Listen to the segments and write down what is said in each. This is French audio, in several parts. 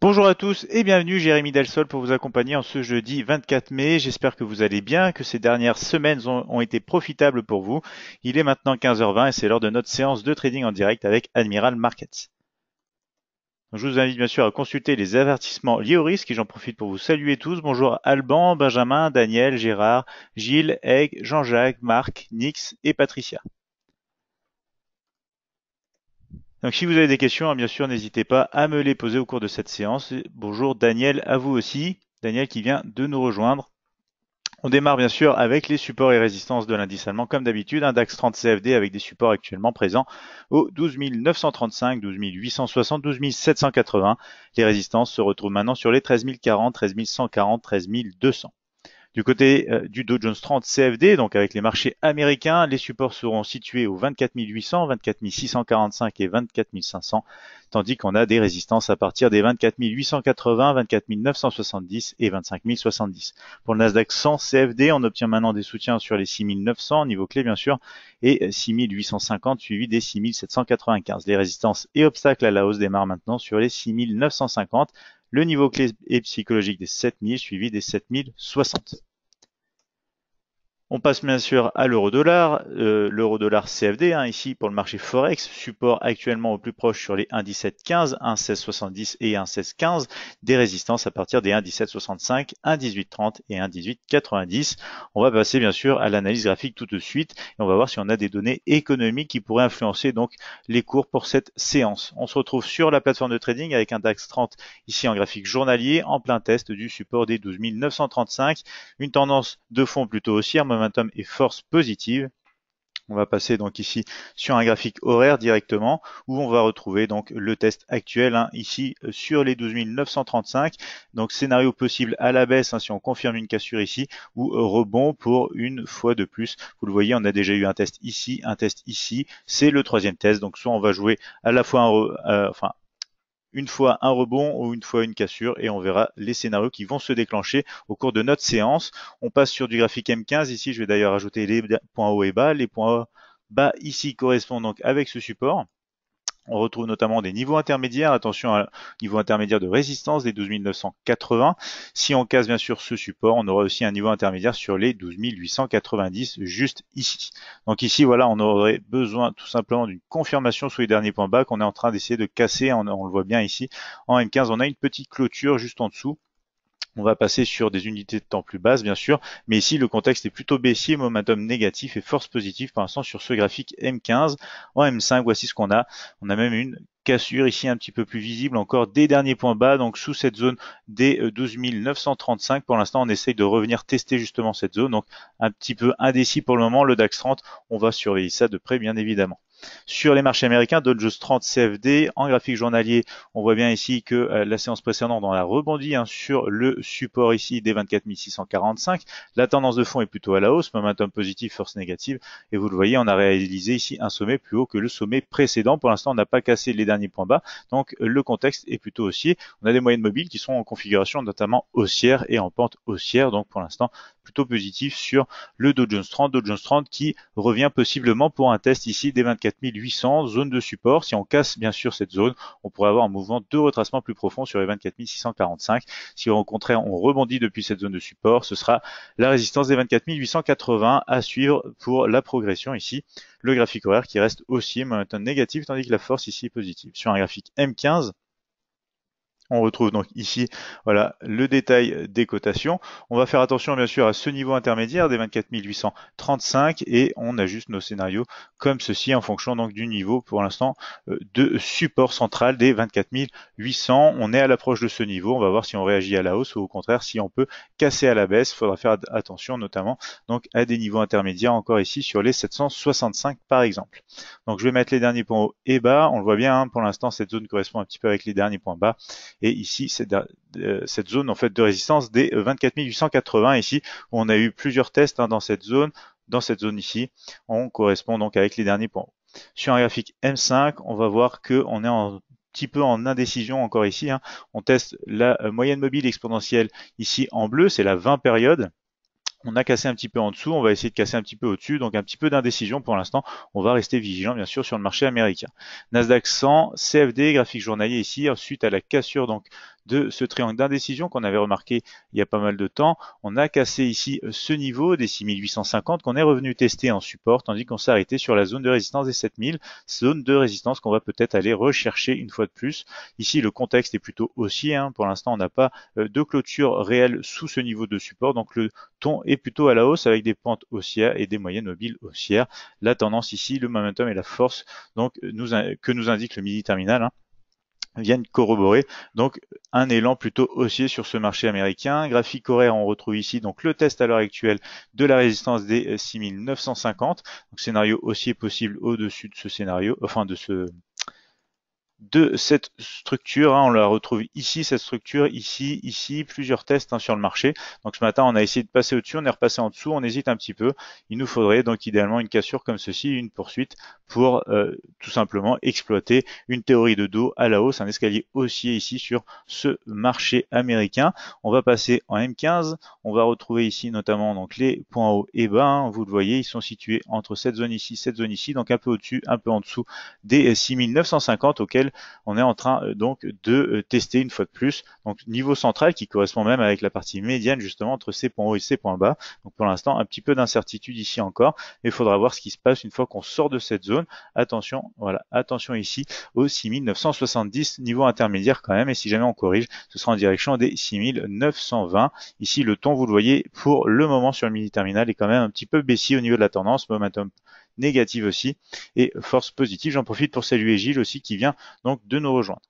Bonjour à tous et bienvenue, Jérémy Delsol pour vous accompagner en ce jeudi 24 mai. J'espère que vous allez bien, que ces dernières semaines ont, été profitables pour vous. Il est maintenant 15h20 et c'est l'heure de notre séance de trading en direct avec Admiral Markets. Je vous invite bien sûr à consulter les avertissements liés au risque et j'en profite pour vous saluer tous. Bonjour Alban, Benjamin, Daniel, Gérard, Gilles, Egg, Jean-Jacques, Marc, Nix et Patricia. Donc si vous avez des questions, hein, bien sûr, n'hésitez pas à me les poser au cours de cette séance. Bonjour Daniel, à vous aussi. Daniel qui vient de nous rejoindre. On démarre bien sûr avec les supports et résistances de l'indice allemand comme d'habitude, un DAX 30 CFD avec des supports actuellement présents au 12 935, 12 860, 12 780. Les résistances se retrouvent maintenant sur les 13 040, 13 140, 13 200. Du côté euh, du Dow Jones 30 CFD, donc avec les marchés américains, les supports seront situés aux 24 800, 24 645 et 24 500, tandis qu'on a des résistances à partir des 24 880, 24 970 et 25 070. Pour le Nasdaq 100 CFD, on obtient maintenant des soutiens sur les 6 900, niveau clé bien sûr, et 6 euh, 850 suivi des 6 795. Les résistances et obstacles à la hausse démarrent maintenant sur les 6 950, le niveau clé et psychologique des 7000 suivi des 7060. On passe bien sûr à l'euro-dollar, euh, l'euro-dollar CFD, hein, ici pour le marché Forex, support actuellement au plus proche sur les 1,1715, 1,1670 et 1,1615, des résistances à partir des 1,1765, 1,1830 et 1,1890. On va passer bien sûr à l'analyse graphique tout de suite et on va voir si on a des données économiques qui pourraient influencer donc les cours pour cette séance. On se retrouve sur la plateforme de trading avec un DAX 30 ici en graphique journalier en plein test du support des 12 935, une tendance de fond plutôt haussière, momentum et force positive. On va passer donc ici sur un graphique horaire directement où on va retrouver donc le test actuel hein, ici euh, sur les 12 935. Donc scénario possible à la baisse hein, si on confirme une cassure ici ou euh, rebond pour une fois de plus. Vous le voyez, on a déjà eu un test ici, un test ici. C'est le troisième test. Donc soit on va jouer à la fois un, euh, enfin une fois un rebond ou une fois une cassure et on verra les scénarios qui vont se déclencher au cours de notre séance. On passe sur du graphique M15. Ici, je vais d'ailleurs ajouter les points hauts et bas. Les points bas ici correspondent donc avec ce support. On retrouve notamment des niveaux intermédiaires, attention à hein, niveau intermédiaire de résistance des 12980. Si on casse bien sûr ce support, on aura aussi un niveau intermédiaire sur les 890, juste ici. Donc ici voilà, on aurait besoin tout simplement d'une confirmation sur les derniers points bas qu'on est en train d'essayer de casser, on, le voit bien ici. En M15, on a une petite clôture juste en dessous on va passer sur des unités de temps plus basses, bien sûr, mais ici, le contexte est plutôt baissier, momentum négatif et force positive par l'instant sur ce graphique M15. En M5, voici ce qu'on a. On a même une cassure ici un petit peu plus visible encore des derniers points bas, donc sous cette zone des 12 euh, 935. Pour l'instant, on essaye de revenir tester justement cette zone, donc un petit peu indécis pour le moment. Le DAX 30, on va surveiller ça de près, bien évidemment sur les marchés américains, Dow Jones 30 CFD en graphique journalier. On voit bien ici que euh, la séance précédente on a rebondi hein, sur le support ici des 24 645. La tendance de fond est plutôt à la hausse, momentum positif, force négative. Et vous le voyez, on a réalisé ici un sommet plus haut que le sommet précédent. Pour l'instant, on n'a pas cassé les derniers points bas. Donc le contexte est plutôt haussier. On a des moyennes mobiles qui sont en configuration notamment haussière et en pente haussière. Donc pour l'instant, plutôt positif sur le Dow Jones 30, Dow Jones 30 qui revient possiblement pour un test ici des 24 800, zone de support. Si on casse bien sûr cette zone, on pourrait avoir un mouvement de retracement plus profond sur les 24 645. Si au contraire on rebondit depuis cette zone de support, ce sera la résistance des 24 880 à suivre pour la progression ici. Le graphique horaire qui reste aussi mais en négatif, tandis que la force ici est positive. Sur un graphique M15, on retrouve donc ici voilà, le détail des cotations. On va faire attention bien sûr à ce niveau intermédiaire des 24 835 et on ajuste nos scénarios comme ceci en fonction donc du niveau pour l'instant euh, de support central des 24 800. On est à l'approche de ce niveau. On va voir si on réagit à la hausse ou au contraire si on peut casser à la baisse. Il faudra faire attention notamment donc à des niveaux intermédiaires encore ici sur les 765 par exemple. Donc je vais mettre les derniers points hauts et bas. On le voit bien hein, pour l'instant cette zone correspond un petit peu avec les derniers points bas et ici, c'est euh, cette zone en fait de résistance des 24 euh, 880 ici, où on a eu plusieurs tests hein, dans cette zone. Dans cette zone ici, on correspond donc avec les derniers points. Sur un graphique M5, on va voir que on est un petit peu en indécision encore ici. Hein. On teste la euh, moyenne mobile exponentielle ici en bleu, c'est la 20 période on a cassé un petit peu en dessous, on va essayer de casser un petit peu au-dessus, donc un petit peu d'indécision pour l'instant. On va rester vigilant bien sûr sur le marché américain. Nasdaq 100, CFD, graphique journalier ici, suite à la cassure donc de ce triangle d'indécision qu'on avait remarqué il y a pas mal de temps. On a cassé ici ce niveau des 6850 qu'on est revenu tester en support, tandis qu'on s'est arrêté sur la zone de résistance des 7000, zone de résistance qu'on va peut-être aller rechercher une fois de plus. Ici, le contexte est plutôt haussier. Hein. Pour l'instant, on n'a pas euh, de clôture réelle sous ce niveau de support, donc le ton est plutôt à la hausse avec des pentes haussières et des moyennes mobiles haussières. La tendance ici, le momentum et la force donc, euh, que nous indique le midi terminal. Hein viennent corroborer donc un élan plutôt haussier sur ce marché américain. Graphique horaire, on retrouve ici donc le test à l'heure actuelle de la résistance des 6950. Donc scénario haussier possible au-dessus de ce scénario, enfin de ce de cette structure. Hein. on la retrouve ici, cette structure, ici, ici, plusieurs tests hein, sur le marché. Donc ce matin, on a essayé de passer au-dessus, on est repassé en dessous, on hésite un petit peu. Il nous faudrait donc idéalement une cassure comme ceci, une poursuite pour euh, tout simplement exploiter une théorie de dos à la hausse, un escalier haussier ici sur ce marché américain. On va passer en M15, on va retrouver ici notamment donc les points hauts et bas. Hein. vous le voyez, ils sont situés entre cette zone ici, cette zone ici, donc un peu au-dessus, un peu en dessous des 6950 auxquels on est en train euh, donc de euh, tester une fois de plus. Donc niveau central qui correspond même avec la partie médiane justement entre ces points hauts et ces points bas. Donc pour l'instant un petit peu d'incertitude ici encore. Il faudra voir ce qui se passe une fois qu'on sort de cette zone. Attention, voilà, attention ici aux 6970 niveau intermédiaire quand même. Et si jamais on corrige, ce sera en direction des 6920. Ici le ton vous le voyez pour le moment sur le mini terminal est quand même un petit peu baissier au niveau de la tendance. Momentum négative aussi. Et force positive, j'en profite pour saluer Gilles aussi qui vient donc de nous rejoindre.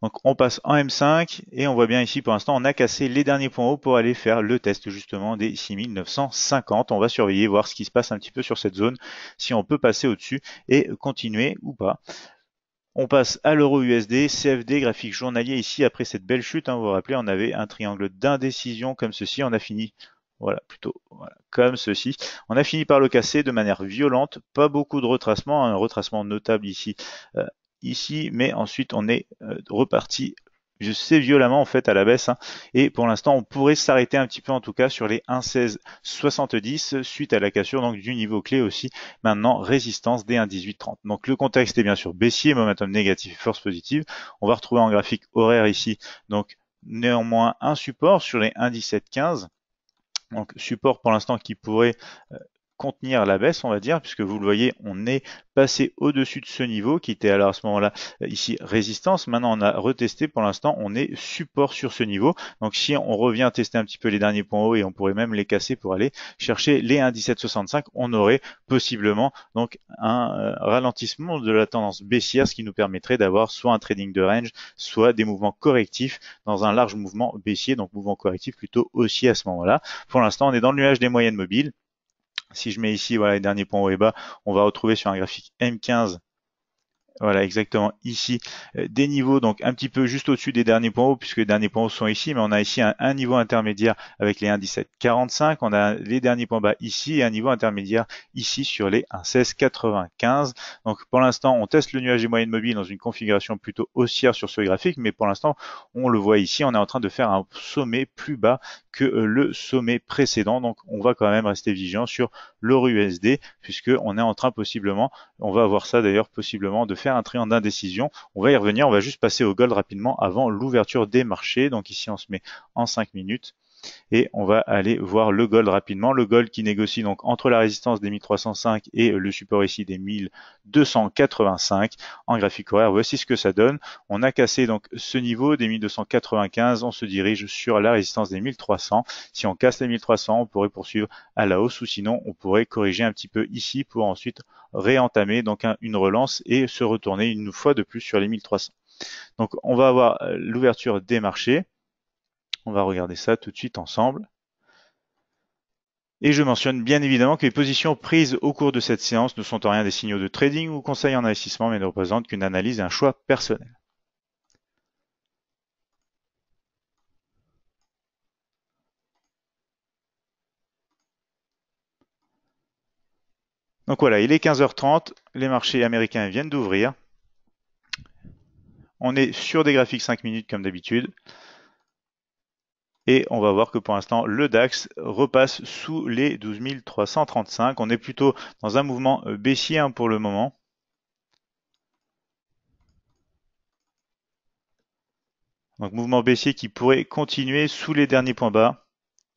Donc on passe en M5 et on voit bien ici pour l'instant on a cassé les derniers points hauts pour aller faire le test justement des 6950. On va surveiller, voir ce qui se passe un petit peu sur cette zone, si on peut passer au-dessus et continuer ou pas. On passe à l'euro USD, CFD, graphique journalier ici après cette belle chute. Hein, vous vous rappelez, on avait un triangle d'indécision comme ceci. On a fini voilà, plutôt comme ceci. On a fini par le casser de manière violente, pas beaucoup de retracement, hein, un retracement notable ici, euh, ici, mais ensuite on est euh, reparti je sais violemment en fait à la baisse hein. et pour l'instant on pourrait s'arrêter un petit peu en tout cas sur les 1.16.70 suite à la cassure donc du niveau clé aussi maintenant résistance des 1.18.30 donc le contexte est bien sûr baissier momentum négatif force positive on va retrouver en graphique horaire ici donc néanmoins un support sur les 1.17.15 donc support pour l'instant qui pourrait euh, contenir la baisse, on va dire, puisque vous le voyez, on est passé au-dessus de ce niveau qui était alors à ce moment-là euh, ici résistance. Maintenant, on a retesté. Pour l'instant, on est support sur ce niveau. Donc, si on revient tester un petit peu les derniers points hauts et on pourrait même les casser pour aller chercher les 1,1765, on aurait possiblement donc un euh, ralentissement de la tendance baissière, ce qui nous permettrait d'avoir soit un trading de range, soit des mouvements correctifs dans un large mouvement baissier, donc mouvement correctif plutôt haussier à ce moment-là. Pour l'instant, on est dans le nuage des moyennes mobiles si je mets ici voilà, les derniers points haut et bas, on va retrouver sur un graphique M15 voilà, exactement, ici, euh, des niveaux, donc un petit peu juste au-dessus des derniers points hauts, puisque les derniers points hauts sont ici, mais on a ici un, niveau intermédiaire avec les 1,1745, on a les derniers points bas ici, et un niveau intermédiaire ici sur les 1,1695. Donc pour l'instant, on teste le nuage des moyennes mobile dans une configuration plutôt haussière sur ce graphique, mais pour l'instant, on le voit ici, on est en train de faire un sommet plus bas que euh, le sommet précédent, donc on va quand même rester vigilant sur l'euro USD, puisque on est en train possiblement, on va avoir ça d'ailleurs possiblement de faire un triangle d'indécision. On va y revenir, on va juste passer au gold rapidement avant l'ouverture des marchés. Donc ici, on se met en 5 minutes et on va aller voir le gold rapidement. Le gold qui négocie donc entre la résistance des 1305 et le support ici des 1285 en graphique horaire. Voici ce que ça donne. On a cassé donc ce niveau des 1295. On se dirige sur la résistance des 1300. Si on casse les 1300, on pourrait poursuivre à la hausse ou sinon on pourrait corriger un petit peu ici pour ensuite réentamer donc une relance et se retourner une fois de plus sur les 1300. Donc on va avoir euh, l'ouverture des marchés. On va regarder ça tout de suite ensemble. Et je mentionne bien évidemment que les positions prises au cours de cette séance ne sont en rien des signaux de trading ou conseils en investissement, mais ne représentent qu'une analyse et un choix personnel. Donc voilà, il est 15h30, les marchés américains viennent d'ouvrir. On est sur des graphiques 5 minutes comme d'habitude. Et on va voir que pour l'instant, le DAX repasse sous les 12 335. On est plutôt dans un mouvement euh, baissier hein, pour le moment. Donc mouvement baissier qui pourrait continuer sous les derniers points bas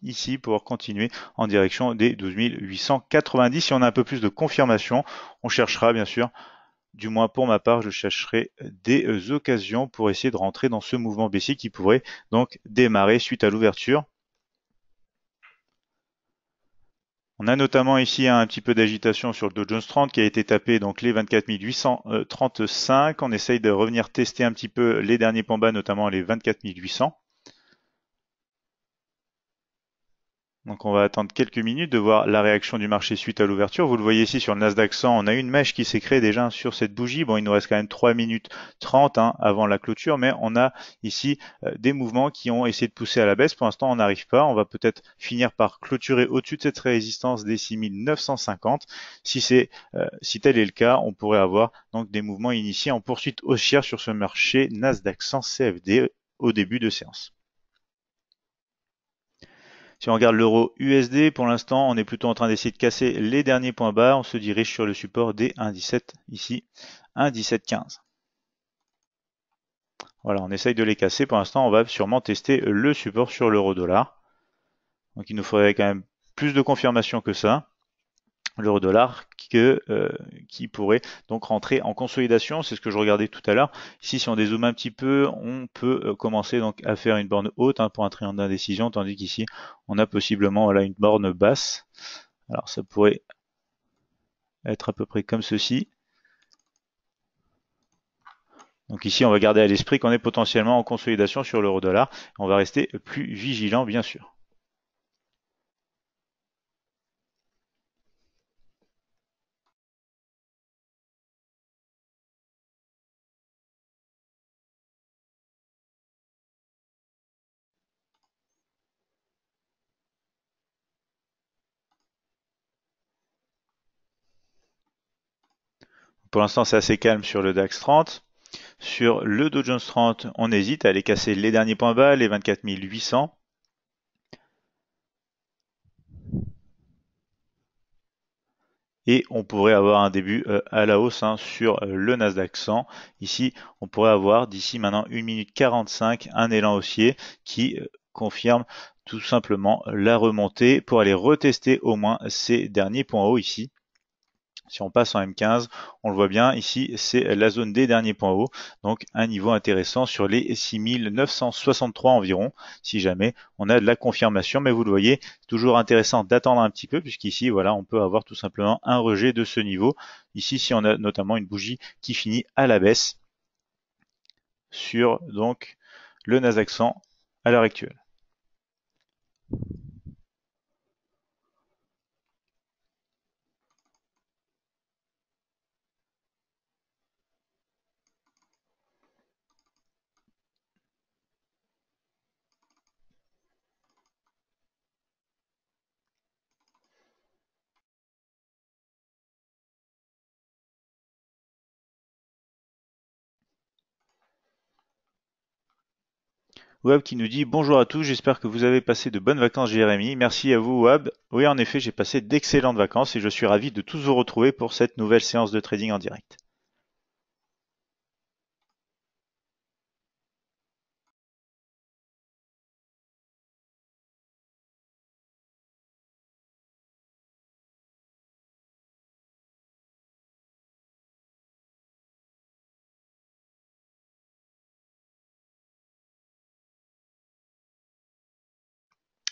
ici pour continuer en direction des 12 890. Si on a un peu plus de confirmation, on cherchera bien sûr du moins pour ma part, je chercherai des euh, occasions pour essayer de rentrer dans ce mouvement baissier qui pourrait donc démarrer suite à l'ouverture. On a notamment ici un petit peu d'agitation sur le Dow Jones 30 qui a été tapé donc les 24 835. Euh, On essaye de revenir tester un petit peu les derniers pombas, bas, notamment les 24 800. Donc on va attendre quelques minutes de voir la réaction du marché suite à l'ouverture. Vous le voyez ici sur le Nasdaq 100, on a une mèche qui s'est créée déjà sur cette bougie. Bon, il nous reste quand même 3 minutes 30 hein, avant la clôture, mais on a ici euh, des mouvements qui ont essayé de pousser à la baisse. Pour l'instant, on n'arrive pas. On va peut-être finir par clôturer au-dessus de cette résistance des 6950. Si euh, si tel est le cas, on pourrait avoir donc des mouvements initiés en poursuite haussière sur ce marché Nasdaq 100 CFD au début de séance. Si on regarde l'euro USD, pour l'instant, on est plutôt en train d'essayer de casser les derniers points bas. On se dirige sur le support des 1,17 ici, 1,1715. Voilà, on essaye de les casser. Pour l'instant, on va sûrement tester le support sur l'euro dollar. Donc il nous faudrait quand même plus de confirmation que ça l'euro-dollar que euh, qui pourrait donc rentrer en consolidation. C'est ce que je regardais tout à l'heure. Ici, si on dézoome un petit peu, on peut euh, commencer donc à faire une borne haute hein, pour un triangle d'indécision, tandis qu'ici, on a possiblement voilà, une borne basse. Alors ça pourrait être à peu près comme ceci. Donc ici, on va garder à l'esprit qu'on est potentiellement en consolidation sur l'euro-dollar. On va rester plus vigilant, bien sûr. Pour l'instant, c'est assez calme sur le DAX 30. Sur le Dow Jones 30, on hésite à aller casser les derniers points bas, les 24 800. Et on pourrait avoir un début euh, à la hausse hein, sur euh, le Nasdaq 100. Ici, on pourrait avoir d'ici maintenant 1 minute 45 un élan haussier qui euh, confirme tout simplement la remontée pour aller retester au moins ces derniers points hauts ici. Si on passe en M15, on le voit bien, ici c'est la zone des derniers points hauts, donc un niveau intéressant sur les 6963 environ, si jamais on a de la confirmation, mais vous le voyez, c'est toujours intéressant d'attendre un petit peu, puisqu'ici, voilà, on peut avoir tout simplement un rejet de ce niveau, ici si on a notamment une bougie qui finit à la baisse sur donc le Nasdaq 100 à l'heure actuelle. Wab qui nous dit bonjour à tous, j'espère que vous avez passé de bonnes vacances Jérémy. Merci à vous Wab. Oui en effet j'ai passé d'excellentes vacances et je suis ravi de tous vous retrouver pour cette nouvelle séance de trading en direct.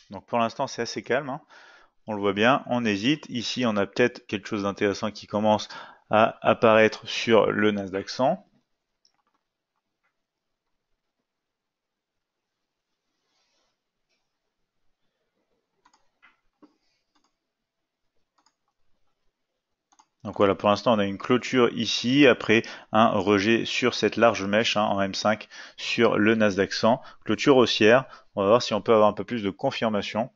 Donc pour l'instant, c'est assez calme. Hein. On le voit bien, on hésite. Ici, on a peut-être quelque chose d'intéressant qui commence à apparaître sur le Nasdaq 100. Donc voilà, pour l'instant, on a une clôture ici, après un rejet sur cette large mèche hein, en M5 sur le Nasdaq 100, clôture haussière. On va voir si on peut avoir un peu plus de confirmation.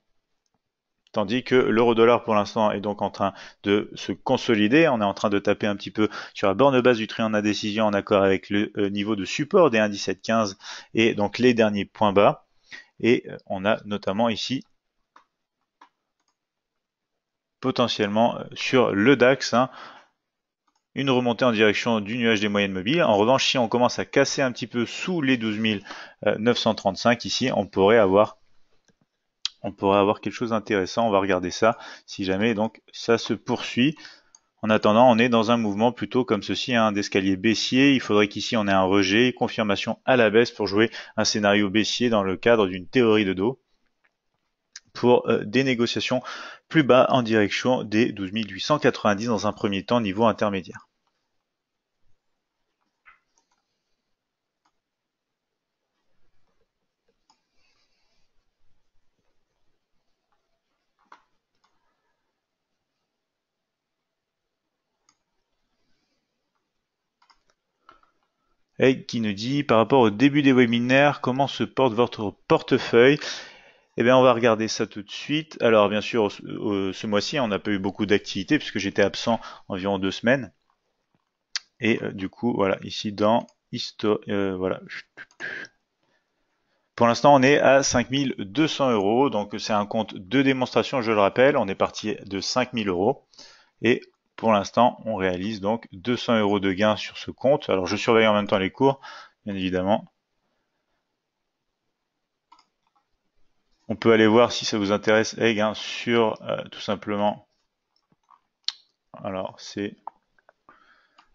Tandis que l'euro-dollar pour l'instant est donc en train de se consolider. On est en train de taper un petit peu sur la borne basse du triangle indécision en accord avec le euh, niveau de support des 1,1715 et donc les derniers points bas. Et euh, on a notamment ici potentiellement euh, sur le DAX hein, une remontée en direction du nuage des moyennes mobiles. En revanche, si on commence à casser un petit peu sous les 12 935 euh, ici, on pourrait avoir on pourrait avoir quelque chose d'intéressant. On va regarder ça si jamais donc ça se poursuit. En attendant, on est dans un mouvement plutôt comme ceci, un hein, d'escalier baissier. Il faudrait qu'ici on ait un rejet, confirmation à la baisse pour jouer un scénario baissier dans le cadre d'une théorie de dos pour euh, des négociations plus bas en direction des 12 890 dans un premier temps niveau intermédiaire. Et qui nous dit par rapport au début des webinaires, comment se porte votre portefeuille eh bien, on va regarder ça tout de suite. Alors, bien sûr, euh, ce mois-ci, on n'a pas eu beaucoup d'activités puisque j'étais absent environ deux semaines. Et euh, du coup, voilà, ici dans histoire, euh, voilà. Pour l'instant, on est à 5200 euros. Donc, c'est un compte de démonstration, je le rappelle. On est parti de 5000 euros. Et pour l'instant, on réalise donc 200 euros de gains sur ce compte. Alors, je surveille en même temps les cours, bien évidemment. On peut aller voir si ça vous intéresse, Egg, hein, sur euh, tout simplement. Alors, c'est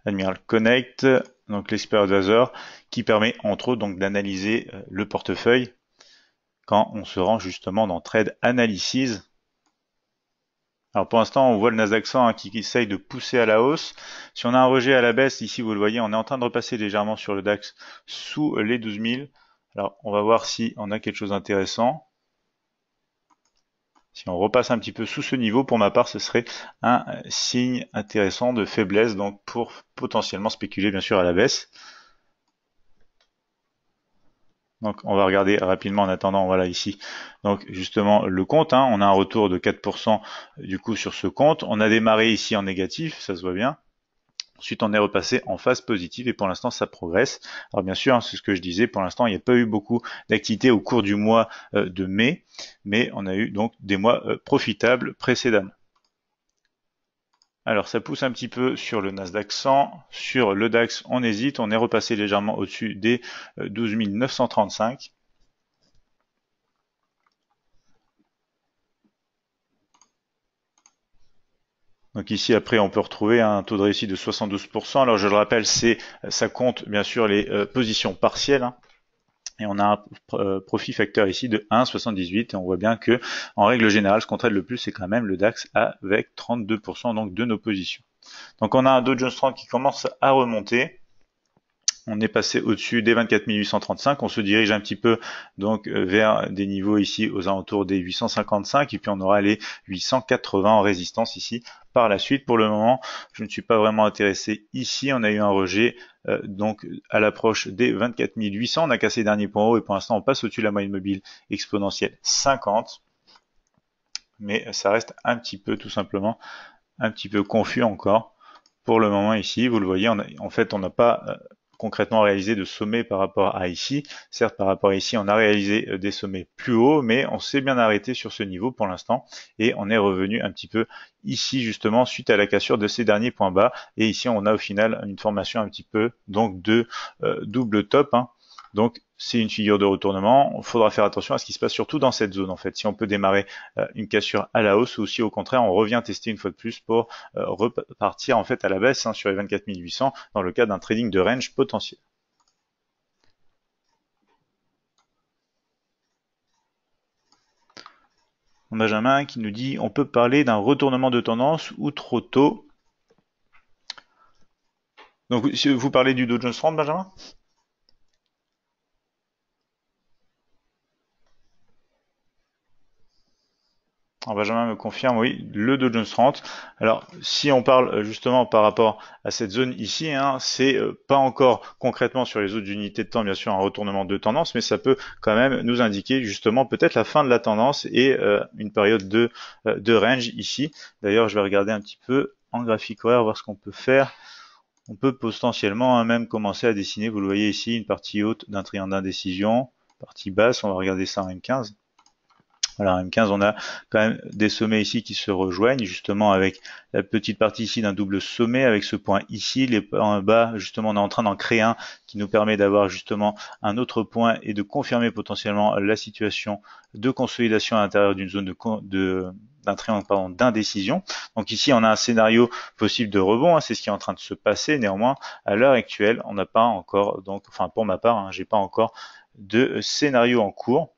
Admiral Connect, donc l'expert Azure, qui permet entre autres donc d'analyser euh, le portefeuille quand on se rend justement dans Trade Analysis. Alors pour l'instant, on voit le Nasdaq 100 hein, qui, qui, essaye de pousser à la hausse. Si on a un rejet à la baisse, ici vous le voyez, on est en train de repasser légèrement sur le DAX sous les 12 000. Alors on va voir si on a quelque chose d'intéressant. Si on repasse un petit peu sous ce niveau, pour ma part, ce serait un euh, signe intéressant de faiblesse, donc pour potentiellement spéculer bien sûr à la baisse. Donc on va regarder rapidement en attendant, voilà ici, donc justement le compte, hein, on a un retour de 4% du coup sur ce compte, on a démarré ici en négatif, ça se voit bien, Ensuite, on est repassé en phase positive et pour l'instant, ça progresse. Alors bien sûr, hein, c'est ce que je disais, pour l'instant, il n'y a pas eu beaucoup d'activité au cours du mois euh, de mai, mais on a eu donc des mois euh, profitables précédemment. Alors ça pousse un petit peu sur le Nasdaq 100, sur le DAX on hésite, on est repassé légèrement au-dessus des 12 euh, 935. Donc ici après on peut retrouver un taux de réussite de 72%. Alors je le rappelle, c'est ça compte bien sûr les euh, positions partielles. Hein. et on a un euh, profit facteur ici de 1,78 et on voit bien que en règle générale ce qu'on traite le plus c'est quand même le DAX avec 32% donc de nos positions. Donc on a un Dow Jones 30 qui commence à remonter on est passé au-dessus des 24 835, on se dirige un petit peu donc euh, vers des niveaux ici aux alentours des 855 et puis on aura les 880 en résistance ici par la suite. Pour le moment, je ne suis pas vraiment intéressé ici, on a eu un rejet euh, donc à l'approche des 24 800, on a cassé les derniers points hauts et pour l'instant on passe au-dessus de la moyenne mobile exponentielle 50 mais ça reste un petit peu tout simplement un petit peu confus encore pour le moment ici. Vous le voyez, en fait, on n'a pas euh, concrètement réalisé de sommets par rapport à ici. Certes, par rapport à ici, on a réalisé euh, des sommets plus hauts, mais on s'est bien arrêté sur ce niveau pour l'instant et on est revenu un petit peu ici justement suite à la cassure de ces derniers points bas. Et ici, on a au final une formation un petit peu donc de euh, double top. Hein. Donc c'est une figure de retournement. Il faudra faire attention à ce qui se passe surtout dans cette zone en fait. Si on peut démarrer euh, une cassure à la hausse ou si au contraire on revient tester une fois de plus pour euh, repartir en fait à la baisse hein, sur les 24 800 dans le cas d'un trading de range potentiel. Benjamin qui nous dit on peut parler d'un retournement de tendance ou trop tôt. Donc vous parlez du Dow Jones Front Benjamin Benjamin me confirme, oui, le Dow Jones 30. Alors, si on parle euh, justement par rapport à cette zone ici, hein, c'est euh, pas encore concrètement sur les autres unités de temps, bien sûr, un retournement de tendance, mais ça peut quand même nous indiquer justement peut-être la fin de la tendance et euh, une période de, range ici. D'ailleurs, je vais regarder un petit peu en graphique horaire, voir ce qu'on peut faire. On peut potentiellement hein, même commencer à dessiner, vous le voyez ici, une partie haute d'un triangle d'indécision, partie basse, on va regarder ça en M15. Alors M15, on a quand même des sommets ici qui se rejoignent, justement avec la petite partie ici d'un double sommet, avec ce point ici, les points bas, justement, on est en train d'en créer un qui nous permet d'avoir justement un autre point et de confirmer potentiellement la situation de consolidation à l'intérieur d'une zone de, de d'un triangle d'indécision. Donc ici on a un scénario possible de rebond, hein, c'est ce qui est en train de se passer. Néanmoins à l'heure actuelle on n'a pas encore donc enfin pour ma part je hein, j'ai pas encore de scénario en cours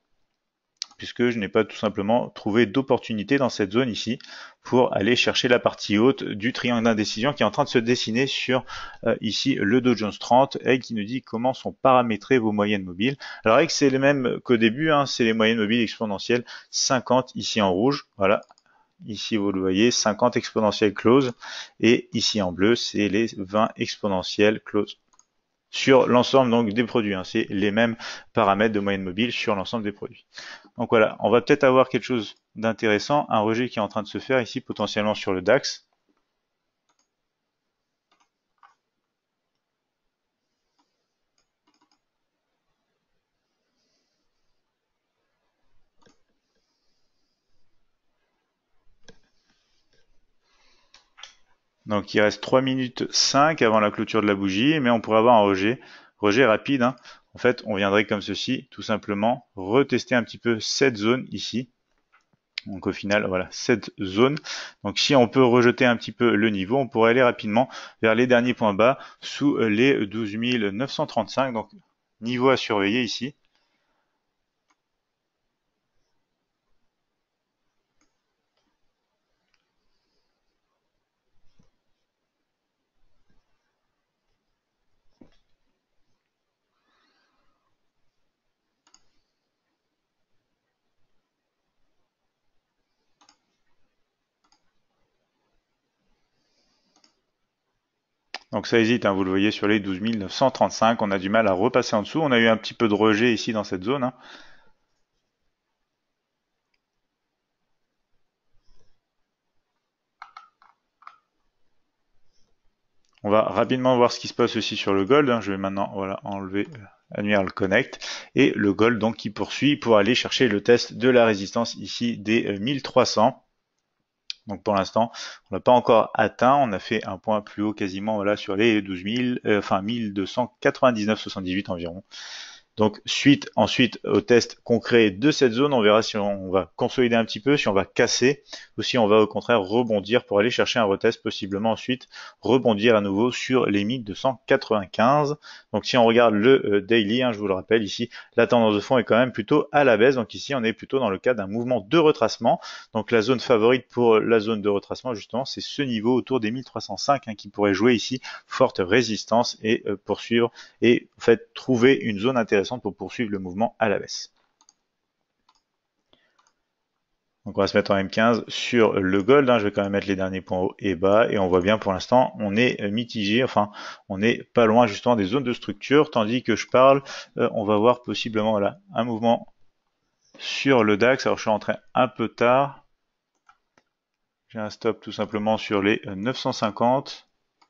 puisque je n'ai pas tout simplement trouvé d'opportunité dans cette zone ici pour aller chercher la partie haute du triangle d'indécision qui est en train de se dessiner sur euh, ici le Dow Jones 30 et qui nous dit comment sont paramétrées vos moyennes mobiles. Alors avec c'est les mêmes qu'au début, hein, c'est les moyennes mobiles exponentielles 50 ici en rouge, voilà. Ici, vous le voyez, 50 exponentielles close. Et ici, en bleu, c'est les 20 exponentielles close sur l'ensemble donc des produits. Hein. C'est les mêmes paramètres de moyenne mobile sur l'ensemble des produits. Donc voilà, on va peut-être avoir quelque chose d'intéressant, un rejet qui est en train de se faire ici potentiellement sur le DAX. Donc il reste 3 minutes 5 avant la clôture de la bougie, mais on pourrait avoir un rejet. Rejet rapide, hein. en fait on viendrait comme ceci, tout simplement retester un petit peu cette zone ici. Donc au final, voilà, cette zone. Donc si on peut rejeter un petit peu le niveau, on pourrait aller rapidement vers les derniers points bas sous les 12 935. Donc niveau à surveiller ici. Donc ça hésite, hein, vous le voyez sur les 12 935, on a du mal à repasser en dessous. On a eu un petit peu de rejet ici dans cette zone. Hein. On va rapidement voir ce qui se passe aussi sur le gold. Hein. Je vais maintenant voilà, enlever euh, Admiral Connect. Et le gold donc qui poursuit pour aller chercher le test de la résistance ici des 1300. Euh, donc pour l'instant, on n'a pas encore atteint. On a fait un point plus haut quasiment voilà sur les 12 000, euh, enfin 1299,78 environ. Donc suite ensuite au test concret de cette zone, on verra si on va consolider un petit peu, si on va casser, ou si on va au contraire rebondir pour aller chercher un retest, possiblement ensuite rebondir à nouveau sur les 1295. Donc si on regarde le euh, daily, hein, je vous le rappelle ici, la tendance de fond est quand même plutôt à la baisse. Donc ici on est plutôt dans le cas d'un mouvement de retracement. Donc la zone favorite pour la zone de retracement justement, c'est ce niveau autour des 1305 hein, qui pourrait jouer ici forte résistance et euh, poursuivre et en fait trouver une zone intéressante pour poursuivre le mouvement à la baisse. Donc on va se mettre en M15 sur le gold, hein. je vais quand même mettre les derniers points haut et bas, et on voit bien pour l'instant on est mitigé, enfin on n'est pas loin justement des zones de structure, tandis que je parle, euh, on va voir possiblement là un mouvement sur le DAX, alors je suis rentré un peu tard, j'ai un stop tout simplement sur les 950, euh,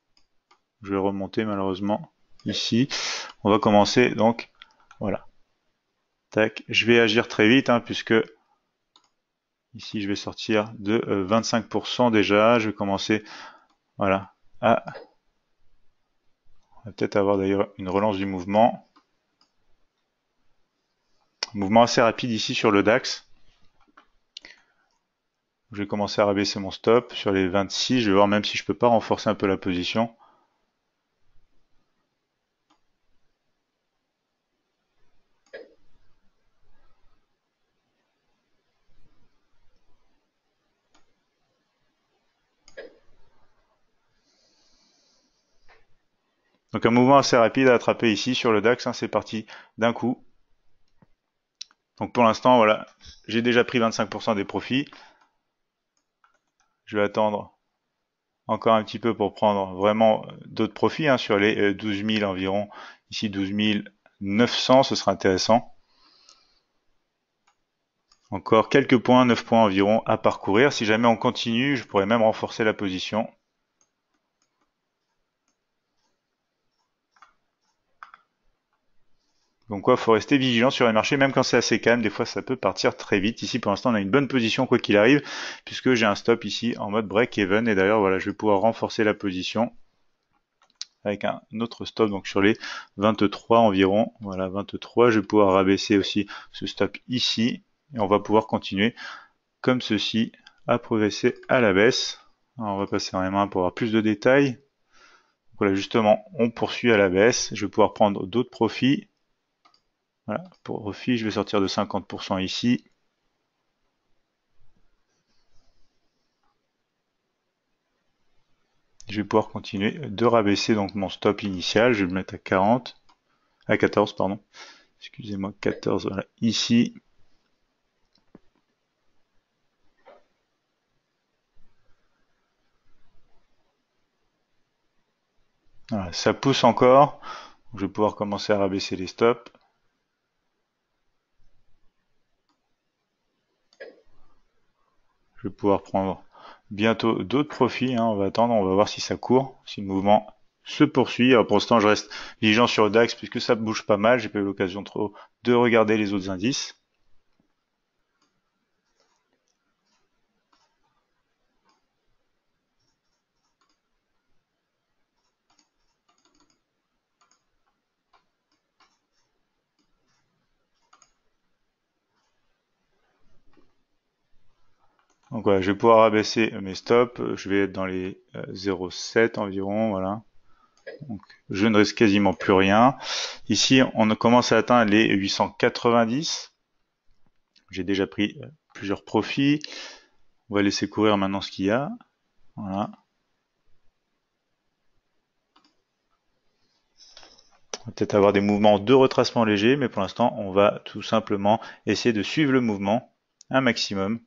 je vais remonter malheureusement ici, on va commencer donc voilà. Tac. Je vais agir très vite, hein, puisque ici, je vais sortir de 25% euh, déjà. Je vais commencer, voilà, à... peut-être avoir d'ailleurs une relance du mouvement. Mouvement assez rapide ici sur le DAX. Je vais commencer à rabaisser mon stop sur les 26. Je vais voir même si je peux pas renforcer un peu la position. Donc un mouvement assez rapide à attraper ici sur le DAX, hein, c'est parti d'un coup. Donc pour l'instant, voilà, j'ai déjà pris 25% des profits. Je vais attendre encore un petit peu pour prendre vraiment d'autres profits hein, sur les 12 euh, 000 environ. Ici 12 900, ce sera intéressant. Encore quelques points, 9 points environ à parcourir. Si jamais on continue, je pourrais même renforcer la position. Donc quoi, faut rester vigilant sur les marchés, même quand c'est assez calme, des fois ça peut partir très vite. Ici pour l'instant on a une bonne position quoi qu'il arrive, puisque j'ai un stop ici en mode break even, et d'ailleurs voilà, je vais pouvoir renforcer la position avec un autre stop donc sur les 23 environ. Voilà 23, je vais pouvoir rabaisser aussi ce stop ici, et on va pouvoir continuer comme ceci à progresser à la baisse. on va passer en les mains pour avoir plus de détails. Voilà, justement, on poursuit à la baisse. Je vais pouvoir prendre d'autres profits pour refi, je vais sortir de 50% ici. Je vais pouvoir continuer de rabaisser donc mon stop initial. Je vais le mettre à 40, à 14, pardon. Excusez-moi, 14, voilà, ici. Voilà, ça pousse encore. Je vais pouvoir commencer à rabaisser les stops. je vais pouvoir prendre bientôt d'autres profits. Hein. On va attendre, on va voir si ça court, si le mouvement se poursuit. Alors pour l'instant, je reste vigilant sur le DAX puisque ça bouge pas mal. J'ai pas eu l'occasion trop de regarder les autres indices. Donc je vais pouvoir abaisser mes stops, je vais être dans les 0,7 euh, environ, voilà. je ne risque quasiment plus rien. Ici, on commence à atteindre les 890. J'ai déjà pris euh, plusieurs profits. On va laisser courir maintenant ce qu'il y a. Voilà. On va peut-être avoir des mouvements de retracement léger, mais pour l'instant, on va tout simplement essayer de suivre le mouvement un maximum.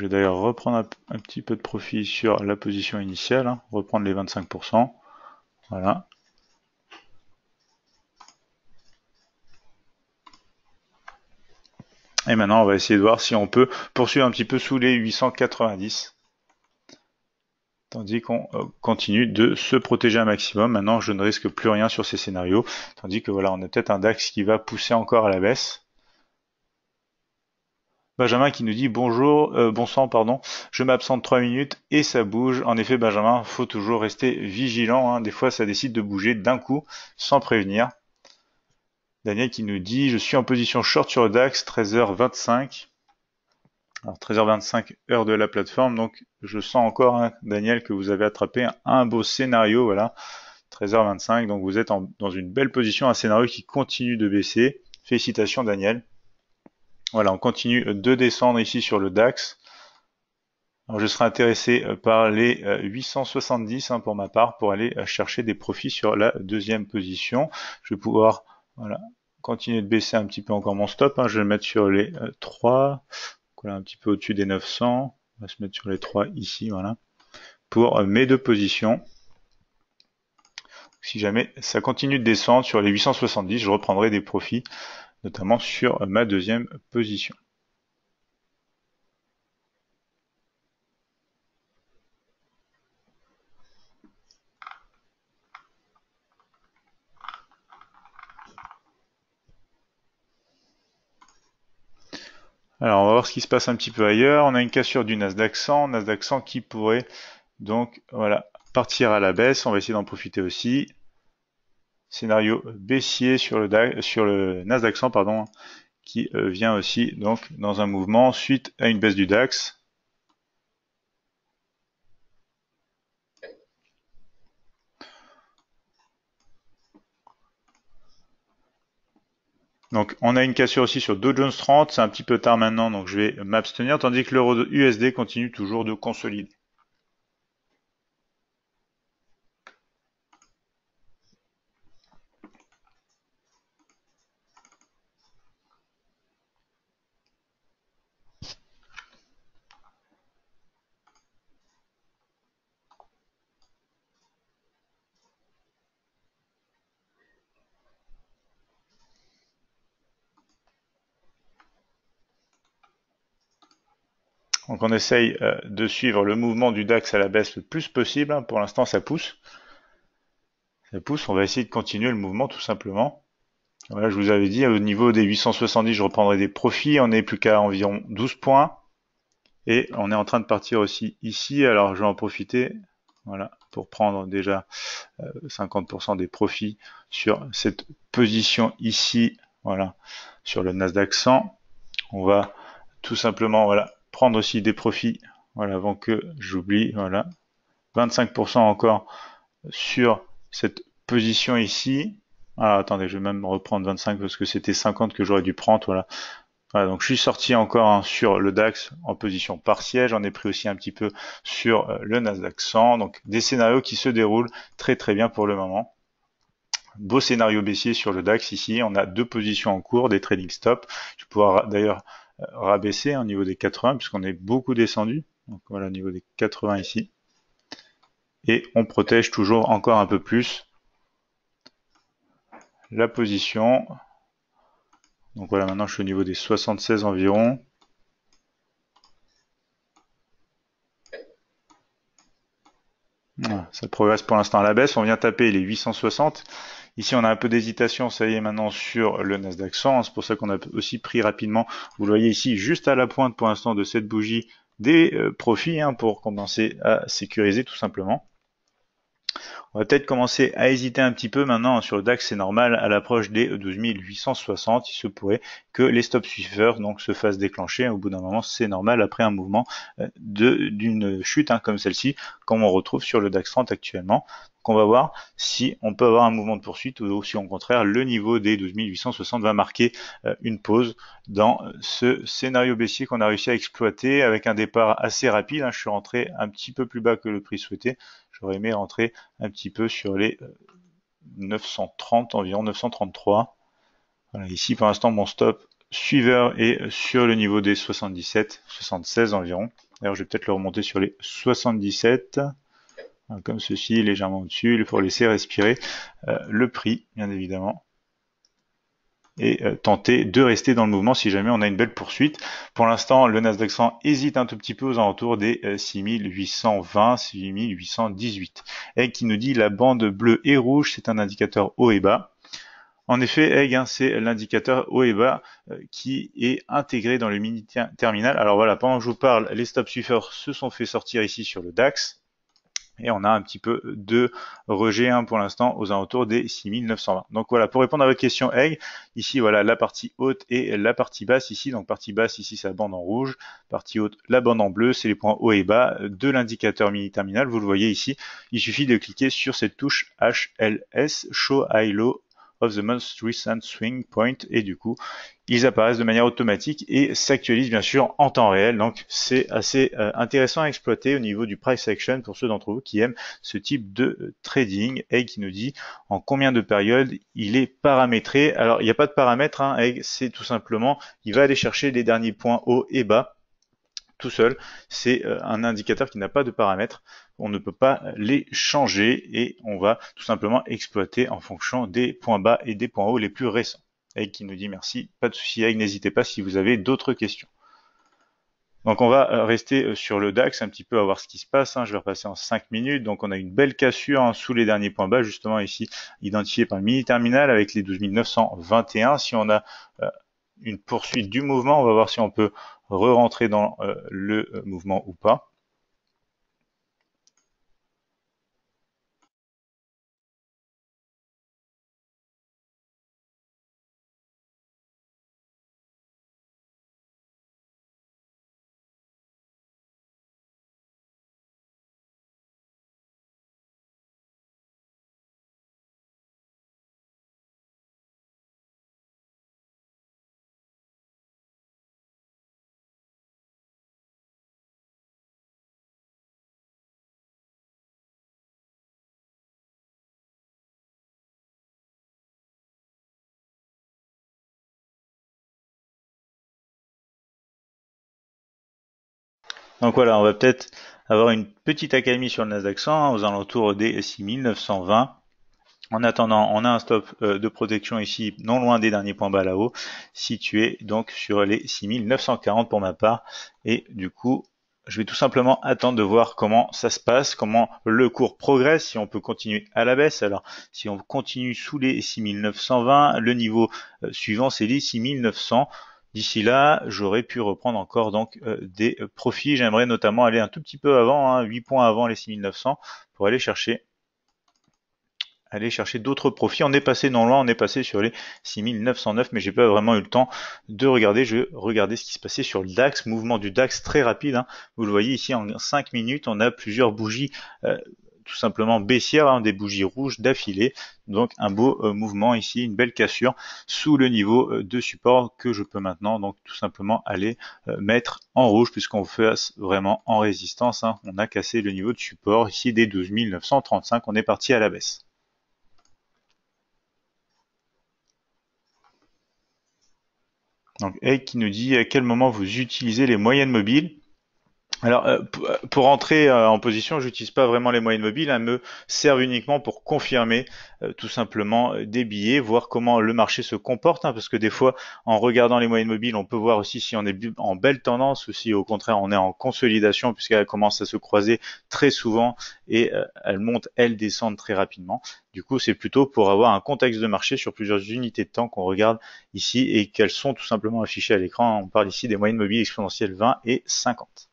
Je vais d'ailleurs reprendre un, petit peu de profit sur la position initiale, hein. reprendre les 25%. Voilà. Et maintenant, on va essayer de voir si on peut poursuivre un petit peu sous les 890. Tandis qu'on euh, continue de se protéger un maximum. Maintenant, je ne risque plus rien sur ces scénarios. Tandis que voilà, on a peut-être un DAX qui va pousser encore à la baisse. Benjamin qui nous dit bonjour, euh, bon sang, pardon, je m'absente trois minutes et ça bouge. En effet, Benjamin, faut toujours rester vigilant. Hein. Des fois, ça décide de bouger d'un coup sans prévenir. Daniel qui nous dit je suis en position short sur DAX 13h25. Alors 13h25 heure de la plateforme, donc je sens encore hein, Daniel que vous avez attrapé un beau scénario, voilà 13h25, donc vous êtes dans une belle position, un scénario qui continue de baisser. Félicitations Daniel. Voilà, on continue de descendre ici sur le DAX. Alors, je serai intéressé euh, par les 870 euh, hein, pour ma part pour aller euh, chercher des profits sur la deuxième position. Je vais pouvoir voilà, continuer de baisser un petit peu encore mon stop. Hein. Je vais le mettre sur les 3, un petit peu au-dessus des 900. On va se mettre sur les 3 ici, voilà, pour mes deux positions. Si jamais ça continue de descendre sur les 870, je reprendrai des profits notamment sur ma deuxième position. Alors, on va voir ce qui se passe un petit peu ailleurs. On a une cassure du Nasdaq d'accent, Nasdaq d'accent qui pourrait donc voilà partir à la baisse. On va essayer d'en profiter aussi scénario baissier sur le, sur le Nasdaq pardon, qui euh, vient aussi donc dans un mouvement suite à une baisse du DAX. Donc on a une cassure aussi sur Dow Jones 30, c'est un petit peu tard maintenant, donc je vais m'abstenir, tandis que l'euro USD continue toujours de consolider. Donc on essaye euh, de suivre le mouvement du DAX à la baisse le plus possible. Hein. Pour l'instant, ça pousse. Ça pousse, on va essayer de continuer le mouvement tout simplement. Voilà, je vous avais dit, au niveau des 870, je reprendrai des profits. On n'est plus qu'à environ 12 points. Et on est en train de partir aussi ici. Alors je vais en profiter voilà, pour prendre déjà 50% euh, des profits sur cette position ici. Voilà, sur le Nasdaq 100. On va tout simplement voilà, aussi des profits. Voilà, avant que j'oublie, voilà. 25% encore sur cette position ici. Ah, attendez, je vais même reprendre 25 parce que c'était 50 que j'aurais dû prendre. Voilà. donc je suis sorti encore hein, sur le DAX en position partielle. J'en ai pris aussi un petit peu sur euh, le Nasdaq 100. Donc des scénarios qui se déroulent très très bien pour le moment. Beau scénario baissier sur le DAX ici. On a deux positions en cours, des trading stop. Tu pourras d'ailleurs euh, rabaisser hein, au niveau des 80 puisqu'on est beaucoup descendu. Donc voilà au niveau des 80 ici. Et on protège toujours encore un peu plus la position. Donc voilà, maintenant je suis au niveau des 76 environ. ça progresse pour l'instant à la baisse. On vient taper les 860. Ici, on a un peu d'hésitation, ça y est, maintenant sur le Nasdaq 100. C'est pour ça qu'on a aussi pris rapidement, vous le voyez ici, juste à la pointe pour l'instant de cette bougie, des euh, profits hein, pour commencer à sécuriser tout simplement. On va peut-être commencer à hésiter un petit peu maintenant hein, sur le DAX, c'est normal, à l'approche des 12860, il se pourrait que les stop suiveurs donc se fassent déclencher. Au bout d'un moment, c'est normal après un mouvement euh, d'une chute hein, comme celle-ci, comme on retrouve sur le DAX 30 actuellement qu'on va voir si on peut avoir un mouvement de poursuite ou si au contraire le niveau des 12860 va marquer une pause dans euh, ce scénario baissier qu'on a réussi à exploiter avec un départ assez rapide. Hein. Je suis rentré un petit peu plus bas que le prix souhaité. J'aurais aimé rentrer un petit peu sur les 930 euh, environ 933. Voilà, ici pour l'instant mon stop suiveur est sur le niveau des 77, 76 environ. D'ailleurs je vais peut-être le remonter sur les 77. Hein, comme ceci, légèrement au-dessus, il faut laisser respirer euh, le prix, bien évidemment et euh, tenter de rester dans le mouvement si jamais on a une belle poursuite. Pour l'instant, le Nasdaq 100 hésite un tout petit peu aux alentours des 6820, 6818. Et qui nous dit la bande bleue et rouge, c'est un indicateur haut et bas. En effet, Egg, hein, c'est l'indicateur haut et bas euh, qui est intégré dans le mini terminal. Alors voilà, pendant que je vous parle, les stop suffers se sont fait sortir ici sur le DAX et on a un petit peu de rejet hein, pour l'instant aux alentours des 6920. Donc voilà, pour répondre à votre question Egg, ici voilà la partie haute et la partie basse ici, donc partie basse ici c'est la bande en rouge, partie haute la bande en bleu, c'est les points haut et bas de l'indicateur mini terminal, vous le voyez ici, il suffit de cliquer sur cette touche HLS, Show High Low of the most recent swing point et du coup ils apparaissent de manière automatique et s'actualisent bien sûr en temps réel. Donc c'est assez euh, intéressant à exploiter au niveau du price action pour ceux d'entre vous qui aiment ce type de euh, trading. Egg qui nous dit en combien de périodes il est paramétré. Alors il n'y a pas de paramètre, hein, Egg, c'est tout simplement il va aller chercher les derniers points haut et bas tout seul. C'est euh, un indicateur qui n'a pas de paramètres. On ne peut pas les changer et on va tout simplement exploiter en fonction des points bas et des points hauts les plus récents. Egg qui nous dit merci. Pas de souci Egg, n'hésitez pas si vous avez d'autres questions. Donc on va euh, rester euh, sur le DAX un petit peu à voir ce qui se passe. Hein. Je vais repasser en cinq minutes. Donc on a une belle cassure hein, sous les derniers points bas, justement ici identifié par le mini terminal avec les 12 921. Si on a euh, une poursuite du mouvement, on va voir si on peut re-rentrer dans le mouvement ou pas. Donc voilà, on va peut-être avoir une petite académie sur le Nasdaq 100 hein, aux alentours des 6920. En attendant, on a un stop euh, de protection ici, non loin des derniers points bas là-haut, situé donc sur les 6940 pour ma part. Et du coup, je vais tout simplement attendre de voir comment ça se passe, comment le cours progresse, si on peut continuer à la baisse. Alors, si on continue sous les 6920, le niveau euh, suivant, c'est les 6900. D'ici là, j'aurais pu reprendre encore donc euh, des euh, profits. J'aimerais notamment aller un tout petit peu avant, hein, 8 points avant les 6900 pour aller chercher aller chercher d'autres profits. On est passé non loin, on est passé sur les 6909, mais j'ai pas vraiment eu le temps de regarder. Je regarder ce qui se passait sur le DAX, mouvement du DAX très rapide. Hein. Vous le voyez ici en 5 minutes, on a plusieurs bougies euh, tout simplement baissière hein, des bougies rouges d'affilée. Donc un beau euh, mouvement ici, une belle cassure sous le niveau euh, de support que je peux maintenant donc tout simplement aller euh, mettre en rouge puisqu'on fait vraiment en résistance. Hein. On a cassé le niveau de support ici des 12 935, on est parti à la baisse. Donc, Egg qui nous dit à quel moment vous utilisez les moyennes mobiles. Alors, euh, euh, pour entrer euh, en position, j'utilise pas vraiment les moyennes mobiles, hein, elles me servent uniquement pour confirmer tout simplement des billets, voir comment le marché se comporte, hein, parce que des fois, en regardant les moyennes mobiles, on peut voir aussi si on est en belle tendance ou si au contraire on est en consolidation, puisqu'elles commencent à se croiser très souvent et elles montent, elles descendent très rapidement. Du coup, c'est plutôt pour avoir un contexte de marché sur plusieurs unités de temps qu'on regarde ici et qu'elles sont tout simplement affichées à l'écran. On parle ici des moyennes mobiles exponentielles 20 et 50.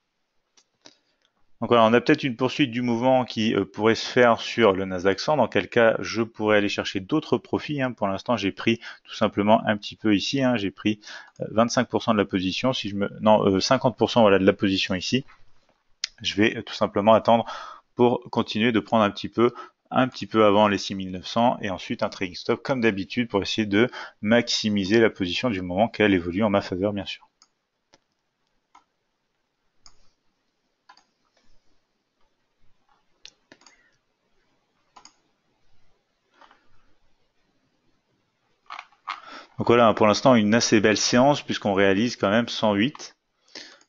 Donc voilà, on a peut-être une poursuite du mouvement qui euh, pourrait se faire sur le Nasdaq 100, dans quel cas je pourrais aller chercher d'autres profits. Hein. Pour l'instant, j'ai pris tout simplement un petit peu ici, hein. j'ai pris 25% euh, de la position, si je me, non, 50% euh, voilà de la position ici. Je vais tout simplement attendre pour continuer de prendre un petit peu un petit peu avant les 6900 et ensuite un trading stop comme d'habitude pour essayer de maximiser la position du moment qu'elle évolue en ma faveur bien sûr. Donc voilà, pour l'instant, une assez belle séance puisqu'on réalise quand même 108.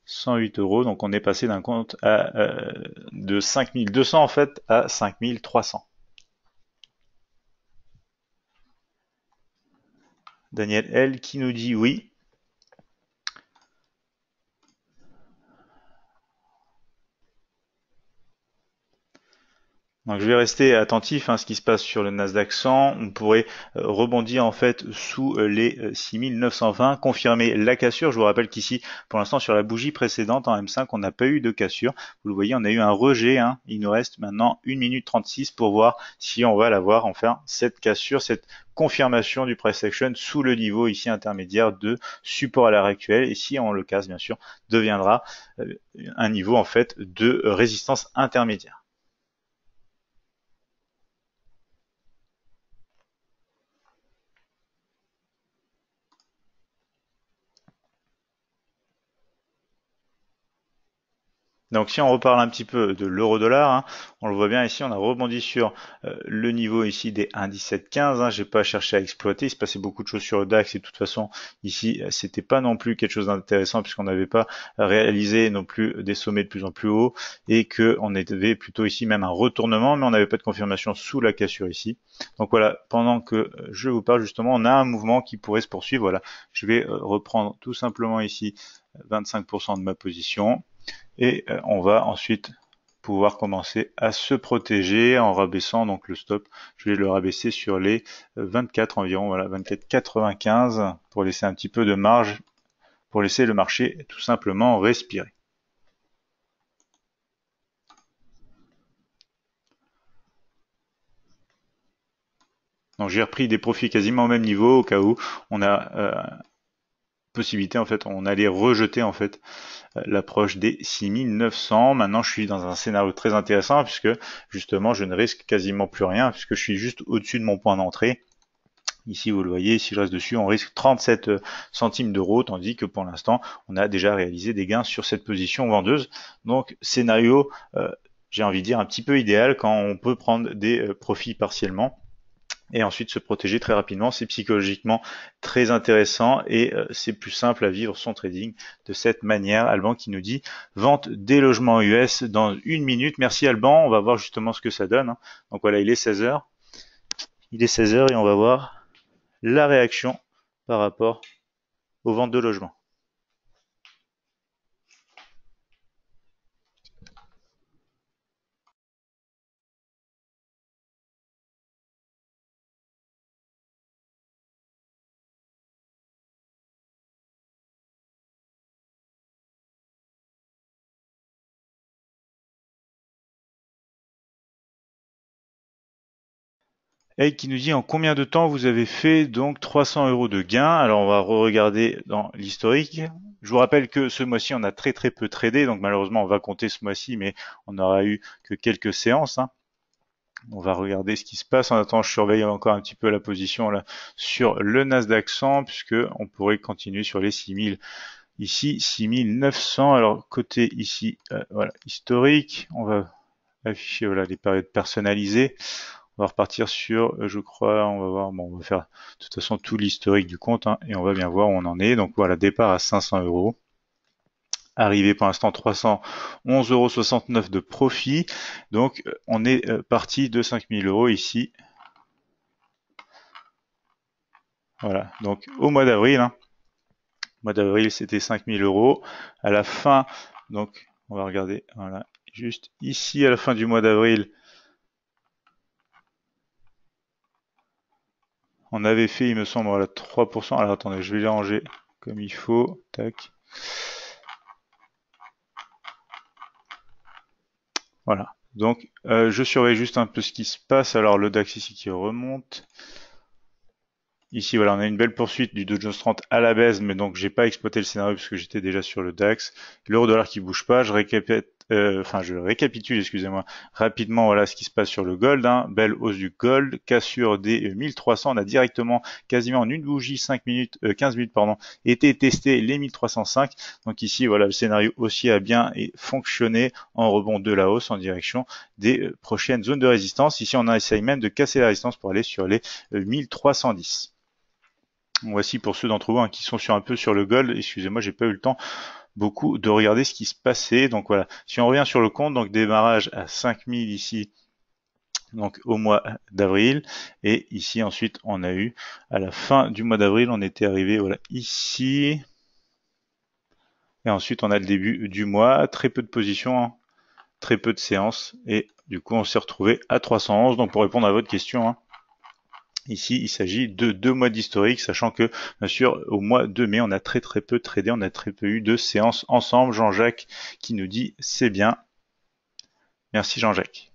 108 euros, donc on est passé d'un compte à, euh, de 5200 en fait à 5300. Daniel L qui nous dit oui, Donc je vais rester attentif à hein, ce qui se passe sur le Nasdaq 100. On pourrait euh, rebondir en fait sous euh, les 6920, euh, confirmer la cassure. Je vous rappelle qu'ici, pour l'instant, sur la bougie précédente en M5, on n'a pas eu de cassure. Vous le voyez, on a eu un rejet. Hein. Il nous reste maintenant 1 minute 36 pour voir si on va l'avoir enfin cette cassure, cette confirmation du price action sous le niveau ici intermédiaire de support à l'heure actuelle et si on le casse bien sûr deviendra un niveau en fait de résistance intermédiaire. Donc si on reparle un petit peu de l'euro-dollar, hein, on le voit bien ici, on a rebondi sur euh, le niveau ici des 1,1715. Hein, J'ai pas cherché à exploiter, il se passait beaucoup de choses sur le DAX et de toute façon ici euh, c'était pas non plus quelque chose d'intéressant puisqu'on n'avait pas réalisé non plus des sommets de plus en plus hauts et qu'on avait plutôt ici même un retournement, mais on n'avait pas de confirmation sous la cassure ici. Donc voilà, pendant que euh, je vous parle justement, on a un mouvement qui pourrait se poursuivre. Voilà, je vais reprendre tout simplement ici 25% de ma position et euh, on va ensuite pouvoir commencer à se protéger en rabaissant donc le stop. Je vais le rabaisser sur les 24 euh, environ, voilà 24,95 pour laisser un petit peu de marge, pour laisser le marché tout simplement respirer. Donc j'ai repris des profits quasiment au même niveau au cas où on a euh, possibilité en fait on allait rejeter en fait euh, l'approche des 6900 maintenant je suis dans un scénario très intéressant puisque justement je ne risque quasiment plus rien puisque je suis juste au-dessus de mon point d'entrée Ici, vous le voyez, si je reste dessus, on risque 37 euh, centimes d'euros, tandis que pour l'instant, on a déjà réalisé des gains sur cette position vendeuse. Donc, scénario, euh, j'ai envie de dire, un petit peu idéal quand on peut prendre des profits partiellement et ensuite se protéger très rapidement. C'est psychologiquement très intéressant et euh, c'est plus simple à vivre son trading de cette manière. Alban qui nous dit vente des logements US dans une minute. Merci Alban, on va voir justement ce que ça donne. Hein. Donc voilà, il est 16h. Il est 16h et on va voir la réaction par rapport aux ventes de logements. et qui nous dit en combien de temps vous avez fait donc 300 euros de gains. Alors on va regarder dans l'historique. Je vous rappelle que ce mois-ci on a très très peu tradé, donc malheureusement on va compter ce mois-ci, mais on n'aura eu que quelques séances. Hein. On va regarder ce qui se passe. En attendant, je surveille encore un petit peu la position là sur le Nasdaq 100, puisque on pourrait continuer sur les 6000 ici 6900 alors côté ici euh, voilà historique on va afficher voilà les périodes personnalisées on va repartir sur, euh, je crois, on va voir, bon, on va faire de toute façon tout l'historique du compte hein, et on va bien voir où on en est. Donc voilà, départ à 500 euros. Arrivé pour l'instant 311,69 euros de profit. Donc euh, on est euh, parti de 5000 euros ici. Voilà, donc au mois d'avril. Hein. mois d'avril, c'était 5000 euros. À la fin, donc on va regarder, voilà, juste ici à la fin du mois d'avril, On avait fait, il me semble, à 3%. Alors attendez, je vais les ranger comme il faut. Tac. Voilà. Donc, euh, je surveille juste un peu ce qui se passe. Alors, le DAX ici qui remonte. Ici, voilà, on a une belle poursuite du Dow Jones 30 à la baisse, mais donc j'ai pas exploité le scénario puisque j'étais déjà sur le DAX. L'euro dollar qui bouge pas. Je récapète euh, enfin je récapitule, excusez-moi, rapidement voilà ce qui se passe sur le gold. Hein. Belle hausse du gold, cassure des 1300, euh, on a directement quasiment en une bougie 5 minutes, 15 euh, minutes pardon, été testé les 1305. Donc ici voilà le scénario aussi a bien fonctionné en rebond de la hausse en direction des prochaines zones de résistance. Ici on a essayé même de casser la résistance pour aller sur les 1310. Voici pour ceux d'entre vous hein, qui sont sur un peu sur le gold, excusez-moi, j'ai pas eu le temps beaucoup de regarder ce qui se passait. Donc voilà, si on revient sur le compte, donc démarrage à 5000 ici, donc au mois d'avril, et ici ensuite on a eu à la fin du mois d'avril, on était arrivé voilà ici, et ensuite on a le début du mois, très peu de positions, très peu de séances, et du coup on s'est retrouvé à 311. Donc pour répondre à votre question. Hein, Ici, il s'agit de deux mois d'historique, sachant que, bien sûr, au mois de mai, on a très très peu tradé, on a très peu eu de séances ensemble. Jean-Jacques qui nous dit c'est bien. Merci Jean-Jacques.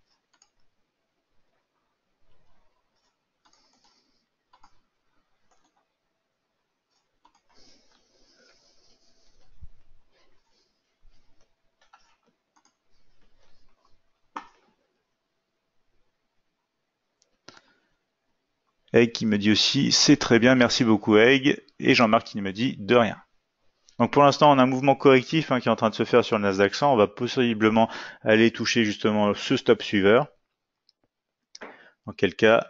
Egg qui me dit aussi c'est très bien, merci beaucoup Egg. Et Jean-Marc qui ne me dit de rien. Donc pour l'instant, on a un mouvement correctif hein, qui est en train de se faire sur le Nasdaq 100. On va possiblement aller toucher justement ce stop suiveur. en quel cas,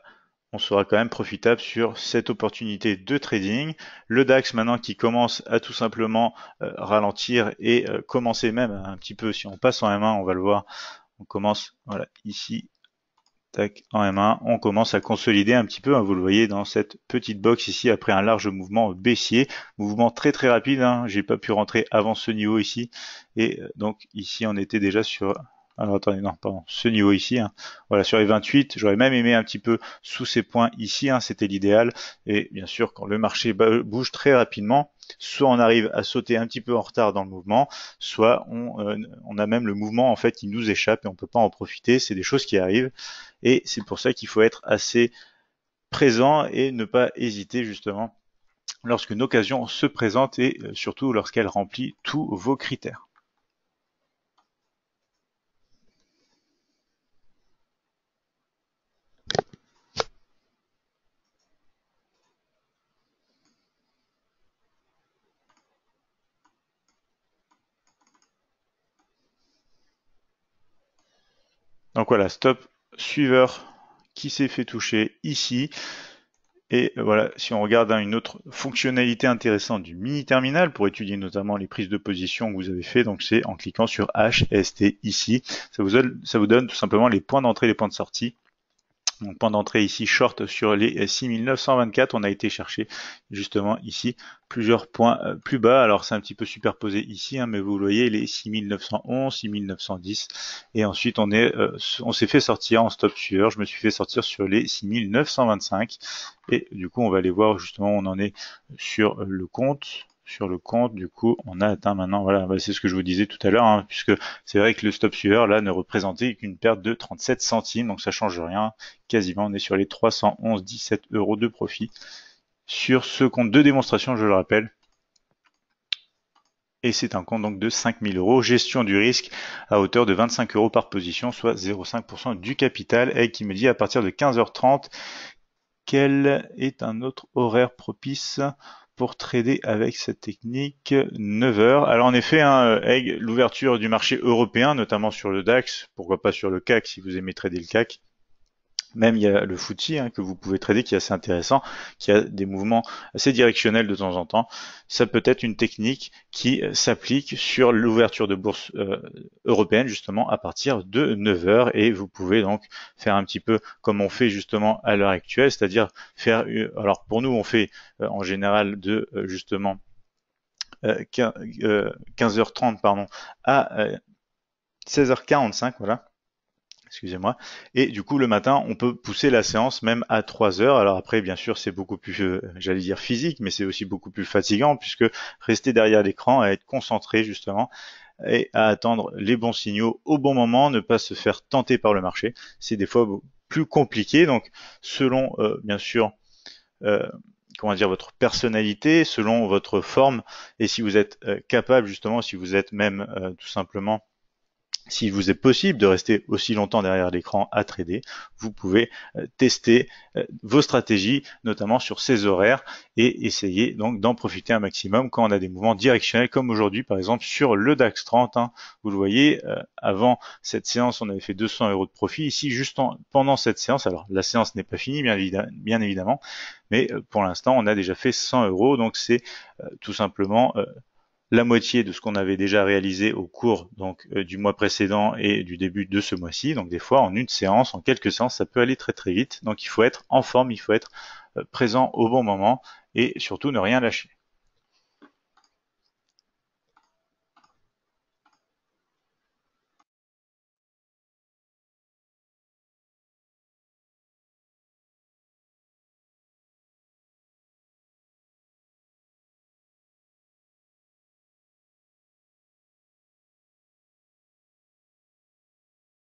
on sera quand même profitable sur cette opportunité de trading. Le DAX maintenant qui commence à tout simplement euh, ralentir et euh, commencer même hein, un petit peu, si on passe en M1, on va le voir, on commence voilà, ici Tac, en M1, on commence à consolider un petit peu, hein, vous le voyez dans cette petite box ici, après un large mouvement baissier, mouvement très très rapide, hein, j'ai pas pu rentrer avant ce niveau ici, et euh, donc ici on était déjà sur alors attendez, non, pardon, ce niveau ici. Hein. Voilà, sur les 28, j'aurais même aimé un petit peu sous ces points ici, hein, c'était l'idéal. Et bien sûr, quand le marché bouge très rapidement, soit on arrive à sauter un petit peu en retard dans le mouvement, soit on, euh, a même le mouvement en fait qui nous échappe et on ne peut pas en profiter. C'est des choses qui arrivent. Et c'est pour ça qu'il faut être assez présent et ne pas hésiter justement lorsqu'une occasion se présente et euh, surtout lorsqu'elle remplit tous vos critères. Donc voilà, stop suiveur qui s'est fait toucher ici. Et voilà, si on regarde hein, une autre fonctionnalité intéressante du mini terminal pour étudier notamment les prises de position que vous avez fait, donc c'est en cliquant sur HST ici, ça vous, ça vous donne tout simplement les points d'entrée, les points de sortie donc point d'entrée ici short sur les 6924. Euh, on a été chercher justement ici plusieurs points euh, plus bas. Alors c'est un petit peu superposé ici, hein, mais vous voyez les 6911, 6910. Et ensuite on est, euh, on s'est fait sortir en stop sueur. Je me suis fait sortir sur les 6925. Et du coup on va aller voir justement on en est sur le compte sur le compte. Du coup, on a atteint maintenant, voilà, bah, c'est ce que je vous disais tout à l'heure, hein, puisque c'est vrai que le stop suiveur là ne représentait qu'une perte de 37 centimes, donc ça change rien. Quasiment, on est sur les 311,17 euros de profit sur ce compte de démonstration, je le rappelle. Et c'est un compte donc de 5000 euros, gestion du risque à hauteur de 25 euros par position, soit 0,5% du capital, et qui me dit à partir de 15h30 quel est un autre horaire propice pour trader avec cette technique 9 heures. Alors en effet, hein, l'ouverture du marché européen, notamment sur le DAX, pourquoi pas sur le CAC si vous aimez trader le CAC, même il y a le footy hein, que vous pouvez trader qui est assez intéressant, qui a des mouvements assez directionnels de temps en temps. Ça peut être une technique qui s'applique sur l'ouverture de bourse euh, européenne justement à partir de 9h et vous pouvez donc faire un petit peu comme on fait justement à l'heure actuelle, c'est-à-dire faire... Alors pour nous on fait euh, en général de euh, justement 15h30 pardon à 16h45 voilà excusez-moi. Et du coup, le matin, on peut pousser la séance même à 3 heures. Alors après, bien sûr, c'est beaucoup plus, euh, j'allais dire physique, mais c'est aussi beaucoup plus fatigant puisque rester derrière l'écran, à être concentré justement et à attendre les bons signaux au bon moment, ne pas se faire tenter par le marché, c'est des fois plus compliqué. Donc, selon euh, bien sûr euh, comment dire votre personnalité, selon votre forme et si vous êtes capable justement, si vous êtes même tout simplement s'il vous est possible de rester aussi longtemps derrière l'écran à trader, vous pouvez euh, tester euh, vos stratégies, notamment sur ces horaires, et essayer donc d'en profiter un maximum quand on a des mouvements directionnels, comme aujourd'hui par exemple sur le DAX 30. Hein. Vous le voyez, euh, avant cette séance, on avait fait 200 euros de profit. Ici, juste pendant cette séance, alors la séance n'est pas finie, bien, évidemment, mais pour l'instant, on a déjà fait 100 euros, donc c'est tout simplement la moitié de ce qu'on avait déjà réalisé au cours donc euh, du mois précédent et du début de ce mois-ci. Donc des fois en une séance, en quelques séances, ça peut aller très très vite. Donc il faut être en forme, il faut être euh, présent au bon moment et surtout ne rien lâcher.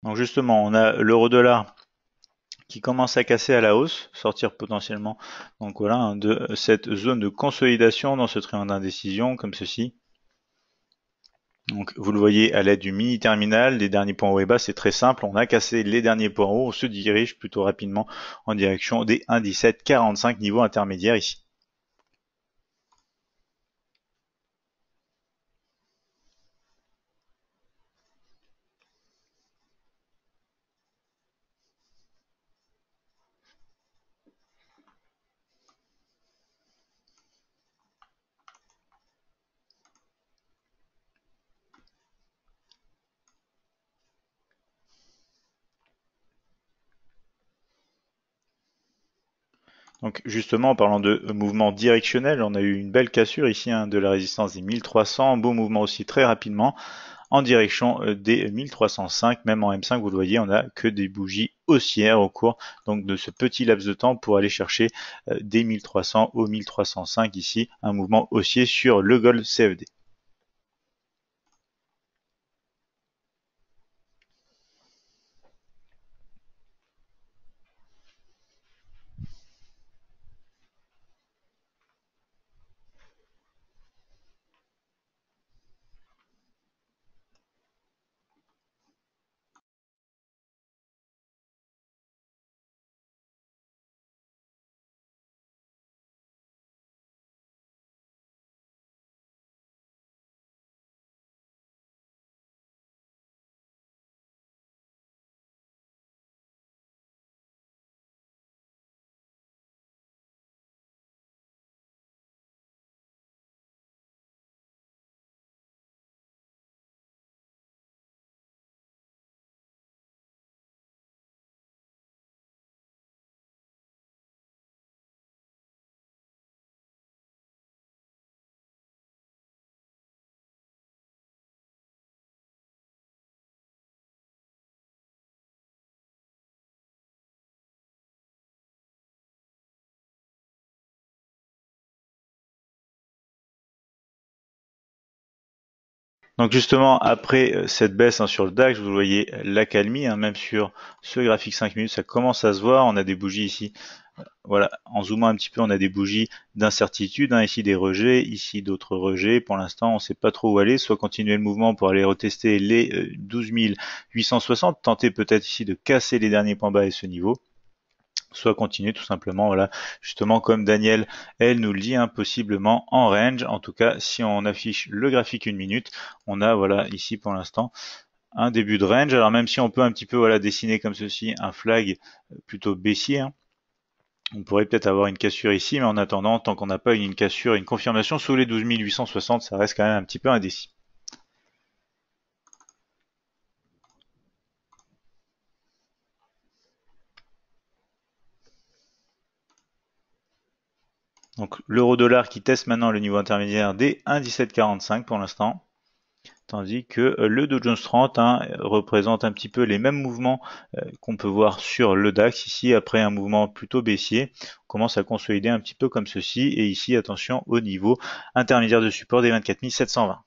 Donc justement, on a l'euro-dollar qui commence à casser à la hausse, sortir potentiellement donc voilà hein, de cette zone de consolidation dans ce triangle d'indécision comme ceci. Donc vous le voyez à l'aide du mini terminal, les derniers points hauts et bas, c'est très simple, on a cassé les derniers points hauts, on se dirige plutôt rapidement en direction des 1,1745 niveaux intermédiaires ici. Donc justement, en parlant de mouvement directionnel, on a eu une belle cassure ici hein, de la résistance des 1300, beau mouvement aussi très rapidement en direction euh, des 1305. Même en M5, vous le voyez, on n'a que des bougies haussières au cours donc de ce petit laps de temps pour aller chercher euh, des 1300 au 1305 ici, un mouvement haussier sur le gold CFD. E Donc justement, après euh, cette baisse hein, sur le DAX, vous voyez l'accalmie, hein, même sur ce graphique 5 minutes, ça commence à se voir. On a des bougies ici. Euh, voilà, en zoomant un petit peu, on a des bougies d'incertitude, hein, ici des rejets, ici d'autres rejets. Pour l'instant, on ne sait pas trop où aller, soit continuer le mouvement pour aller retester les 12 euh, 860, tenter peut-être ici de casser les derniers points bas et ce niveau soit continuer tout simplement voilà justement comme Daniel elle nous le dit hein, possiblement en range en tout cas si on affiche le graphique une minute on a voilà ici pour l'instant un début de range alors même si on peut un petit peu voilà dessiner comme ceci un flag euh, plutôt baissier hein, on pourrait peut-être avoir une cassure ici mais en attendant tant qu'on n'a pas une, une cassure une confirmation sous les 12 860 ça reste quand même un petit peu indécis Donc l'euro-dollar qui teste maintenant le niveau intermédiaire des 1,1745 pour l'instant. Tandis que euh, le Dow Jones 30 hein, représente un petit peu les mêmes mouvements euh, qu'on peut voir sur le DAX. Ici, après un mouvement plutôt baissier, on commence à consolider un petit peu comme ceci. Et ici, attention au niveau intermédiaire de support des 24 720.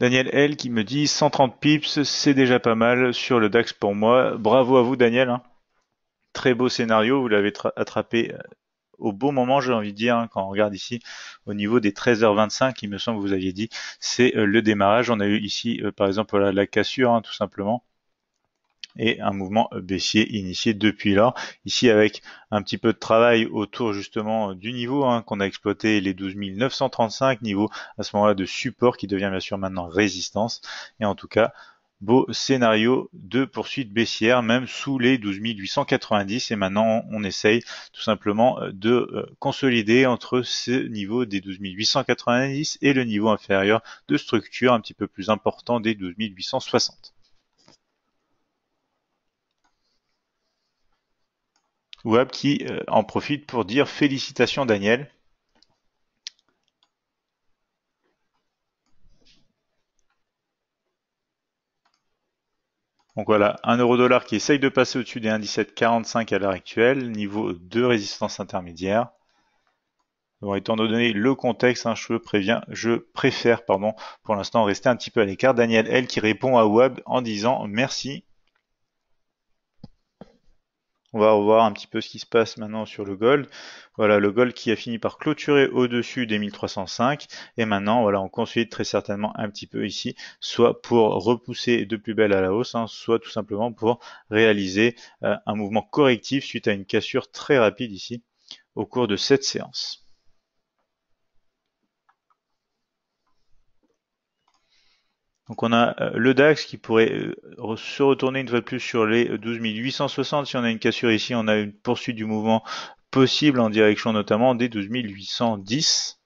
Daniel L qui me dit 130 pips, c'est déjà pas mal sur le DAX pour moi. Bravo à vous Daniel. Hein. Très beau scénario, vous l'avez attrapé euh, au bon moment, j'ai envie de dire, hein, quand on regarde ici au niveau des 13h25, il me semble que vous aviez dit, c'est euh, le démarrage. On a eu ici, euh, par exemple, la cassure, hein, tout simplement et un mouvement baissier initié depuis lors. Ici avec un petit peu de travail autour justement du niveau hein, qu'on a exploité, les 12 935 niveau à ce moment-là de support qui devient bien sûr maintenant résistance. Et en tout cas, beau scénario de poursuite baissière, même sous les 12 890. Et maintenant, on essaye tout simplement de euh, consolider entre ce niveau des 12 890 et le niveau inférieur de structure un petit peu plus important des 12 860. web qui euh, en profite pour dire félicitations Daniel. Donc voilà, un euro dollar qui essaye de passer au-dessus des 1,1745 à l'heure actuelle, niveau de résistance intermédiaire. Bon, étant donné le contexte, hein, je préviens, je préfère, pardon, pour l'instant rester un petit peu à l'écart. Daniel elle qui répond à web en disant merci. On va revoir un petit peu ce qui se passe maintenant sur le gold. Voilà, le gold qui a fini par clôturer au-dessus des 1305. Et maintenant, voilà, on consolide très certainement un petit peu ici, soit pour repousser de plus belle à la hausse, hein, soit tout simplement pour réaliser euh, un mouvement correctif suite à une cassure très rapide ici au cours de cette séance. Donc on a euh, le DAX qui pourrait euh, se retourner une fois de plus sur les 12 euh, 860. Si on a une cassure ici, on a une poursuite du mouvement possible en direction notamment des 12 810.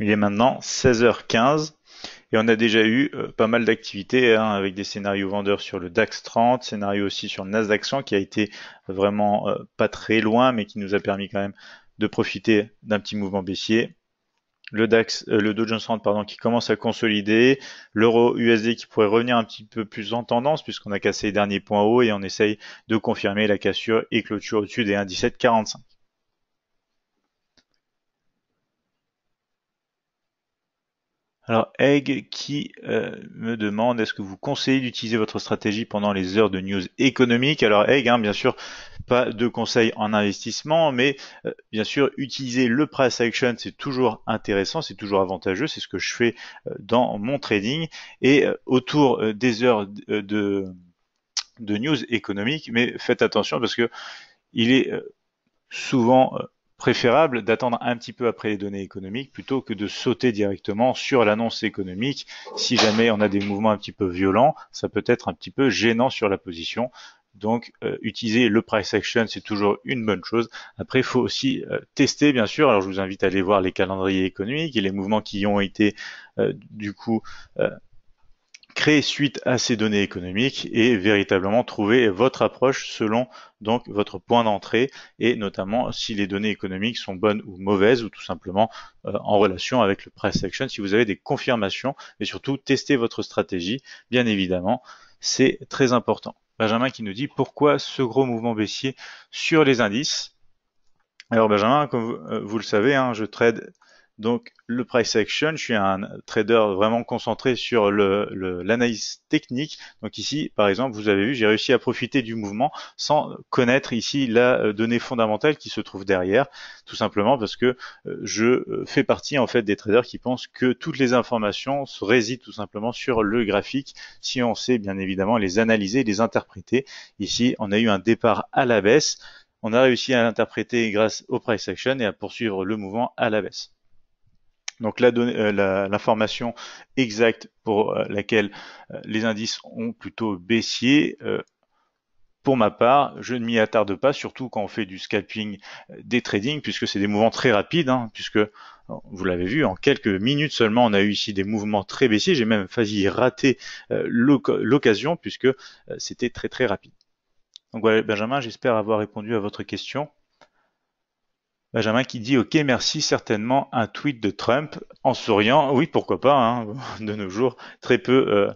Il est maintenant 16h15. Et on a déjà eu euh, pas mal d'activités hein, avec des scénarios vendeurs sur le DAX 30, scénario aussi sur le Nasdaq 100 qui a été vraiment euh, pas très loin mais qui nous a permis quand même de profiter d'un petit mouvement baissier. Le DAX, euh, le Dow Jones 30 pardon, qui commence à consolider, l'euro USD qui pourrait revenir un petit peu plus en tendance puisqu'on a cassé les derniers points hauts et on essaye de confirmer la cassure et clôture au-dessus des 1,1745. Alors Egg qui euh, me demande est-ce que vous conseillez d'utiliser votre stratégie pendant les heures de news économique Alors Egg, hein, bien sûr, pas de conseil en investissement, mais euh, bien sûr, utiliser le price action, c'est toujours intéressant, c'est toujours avantageux, c'est ce que je fais euh, dans mon trading. Et autour des heures de, de, de news économique, mais faites attention parce que il est souvent préférable d'attendre un petit peu après les données économiques plutôt que de sauter directement sur l'annonce économique. Si jamais on a des mouvements un petit peu violents, ça peut être un petit peu gênant sur la position. Donc euh, utiliser le price action, c'est toujours une bonne chose. Après, il faut aussi euh, tester, bien sûr. Alors je vous invite à aller voir les calendriers économiques et les mouvements qui ont été euh, du coup créer suite à ces données économiques et véritablement trouver votre approche selon donc votre point d'entrée et notamment si les données économiques sont bonnes ou mauvaises ou tout simplement euh, en relation avec le price action si vous avez des confirmations et surtout tester votre stratégie bien évidemment c'est très important. Benjamin qui nous dit pourquoi ce gros mouvement baissier sur les indices alors Benjamin, comme vous, euh, le savez, hein, je trade donc le price action, je suis un trader vraiment concentré sur l'analyse technique. Donc ici, par exemple, vous avez vu, j'ai réussi à profiter du mouvement sans connaître ici la euh, donnée fondamentale qui se trouve derrière, tout simplement parce que euh, je euh, fais partie en fait des traders qui pensent que toutes les informations résident tout simplement sur le graphique, si on sait bien évidemment les analyser, les interpréter. Ici, on a eu un départ à la baisse. On a réussi à l'interpréter grâce au price action et à poursuivre le mouvement à la baisse. Donc euh, l'information exacte pour euh, laquelle euh, les indices ont plutôt baissé. pour ma part, je ne m'y attarde pas, surtout quand on fait du scalping des trading, puisque c'est des mouvements très rapides, hein, puisque vous l'avez vu, en quelques minutes seulement, on a eu ici des mouvements très baissiers. J'ai même failli rater l'occasion, puisque c'était très très rapide. Donc voilà, Benjamin, j'espère avoir répondu à votre question. Benjamin qui dit OK, merci, certainement un tweet de Trump en souriant. Oui, pourquoi pas, hein, de nos jours, très peu euh,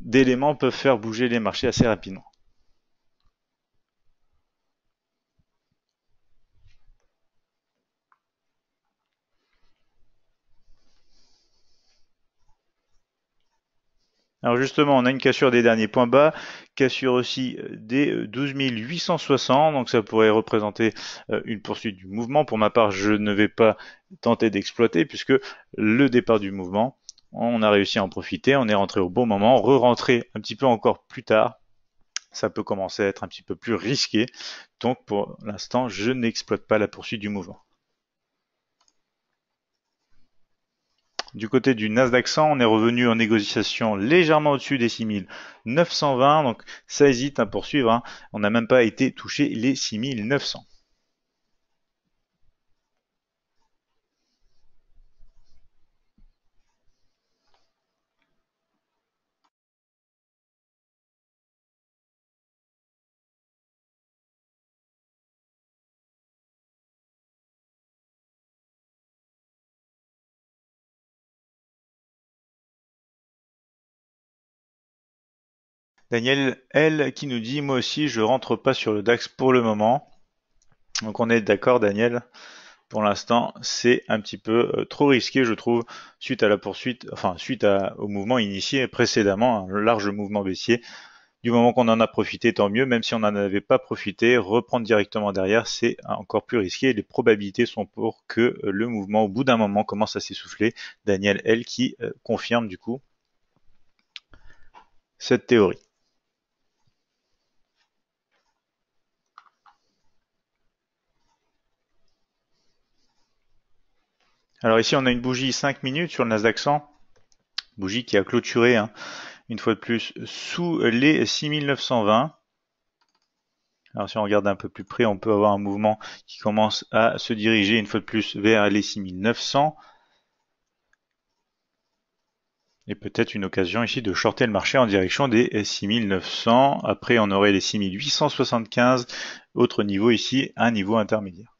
d'éléments peuvent faire bouger les marchés assez rapidement. Alors justement, on a une cassure des derniers points bas, cassure aussi euh, des 12 euh, 860, donc ça pourrait représenter euh, une poursuite du mouvement. Pour ma part, je ne vais pas tenter d'exploiter puisque le départ du mouvement, on a réussi à en profiter, on est rentré au bon moment, re-rentrer un petit peu encore plus tard, ça peut commencer à être un petit peu plus risqué. Donc pour l'instant, je n'exploite pas la poursuite du mouvement. Du côté du Nasdaq 100, on est revenu en négociation légèrement au-dessus des 6920, donc ça hésite à poursuivre. Hein. On n'a même pas été touché les 6900. Daniel L qui nous dit moi aussi je rentre pas sur le DAX pour le moment. Donc on est d'accord Daniel. Pour l'instant, c'est un petit peu euh, trop risqué, je trouve, suite à la poursuite, enfin suite au mouvement initié précédemment, un large mouvement baissier. Du moment qu'on en a profité, tant mieux. Même si on n'en avait pas profité, reprendre directement derrière, c'est encore plus risqué. Les probabilités sont pour que euh, le mouvement, au bout d'un moment, commence à s'essouffler. Daniel L qui euh, confirme du coup cette théorie. Alors ici, on a une bougie 5 minutes sur le Nasdaq 100, bougie qui a clôturé, hein, une fois de plus, sous les 6920. Alors si on regarde un peu plus près, on peut avoir un mouvement qui commence à se diriger une fois de plus vers les 6900. Et peut-être une occasion ici de shorter le marché en direction des 6900. Après, on aurait les 6875. Autre niveau ici, un niveau intermédiaire.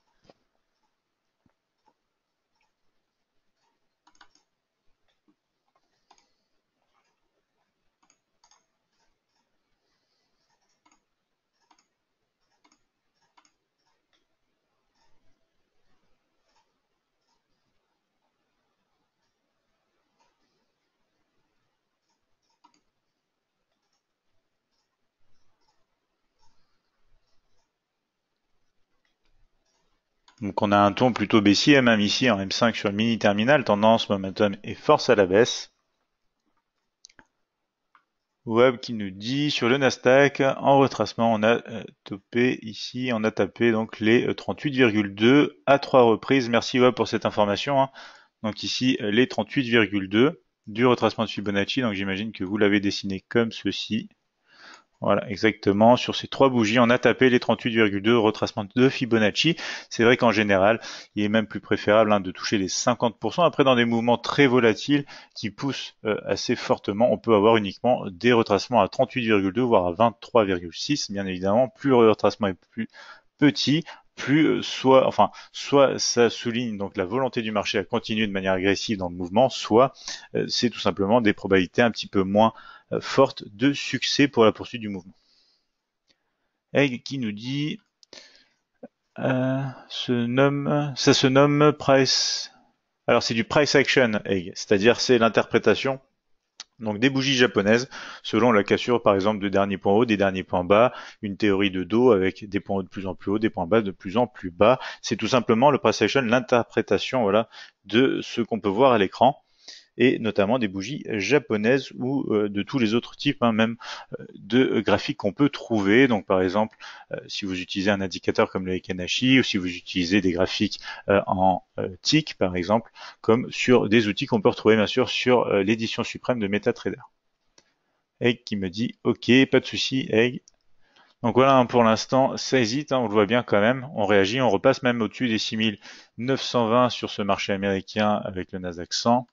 Donc on a un ton plutôt baissier, même ici en M5 sur le mini terminal, tendance, momentum et force à la baisse. Web qui nous dit sur le Nasdaq en retracement, on a euh, topé ici, on a tapé donc les 38,2 euh, à trois reprises. Merci Web pour cette information. Hein. Donc ici euh, les 38,2 du retracement de Fibonacci. Donc j'imagine que vous l'avez dessiné comme ceci. Voilà, exactement. Sur ces trois bougies, on a tapé les 38,2 retracements de Fibonacci. C'est vrai qu'en général, il est même plus préférable hein, de toucher les 50%. Après, dans des mouvements très volatiles qui poussent euh, assez fortement, on peut avoir uniquement des retracements à 38,2 voire à 23,6. Bien évidemment, plus le retracement est plus petit, plus euh, soit, enfin, soit ça souligne donc la volonté du marché à continuer de manière agressive dans le mouvement, soit euh, c'est tout simplement des probabilités un petit peu moins euh, forte de succès pour la poursuite du mouvement. Egg qui nous dit euh, se nomme, ça se nomme price. Alors c'est du price action egg, c'est-à-dire c'est l'interprétation donc des bougies japonaises selon la cassure par exemple de derniers points hauts, des derniers points bas, une théorie de dos avec des points hauts de plus en plus hauts, des points bas de plus en plus bas. C'est tout simplement le price action, l'interprétation voilà de ce qu'on peut voir à l'écran et notamment des bougies japonaises ou euh, de tous les autres types, hein, même euh, de graphiques qu'on peut trouver. Donc par exemple, euh, si vous utilisez un indicateur comme le Ekanashi ou si vous utilisez des graphiques en TIC par exemple, comme sur des outils qu'on peut retrouver bien sûr sur l'édition suprême de MetaTrader. Egg qui me dit ok, pas de souci, Egg. Donc voilà, hein, pour l'instant, ça hésite, hein, on le voit bien quand même. On réagit, on repasse même au-dessus des 6920 sur ce marché américain avec le Nasdaq 100.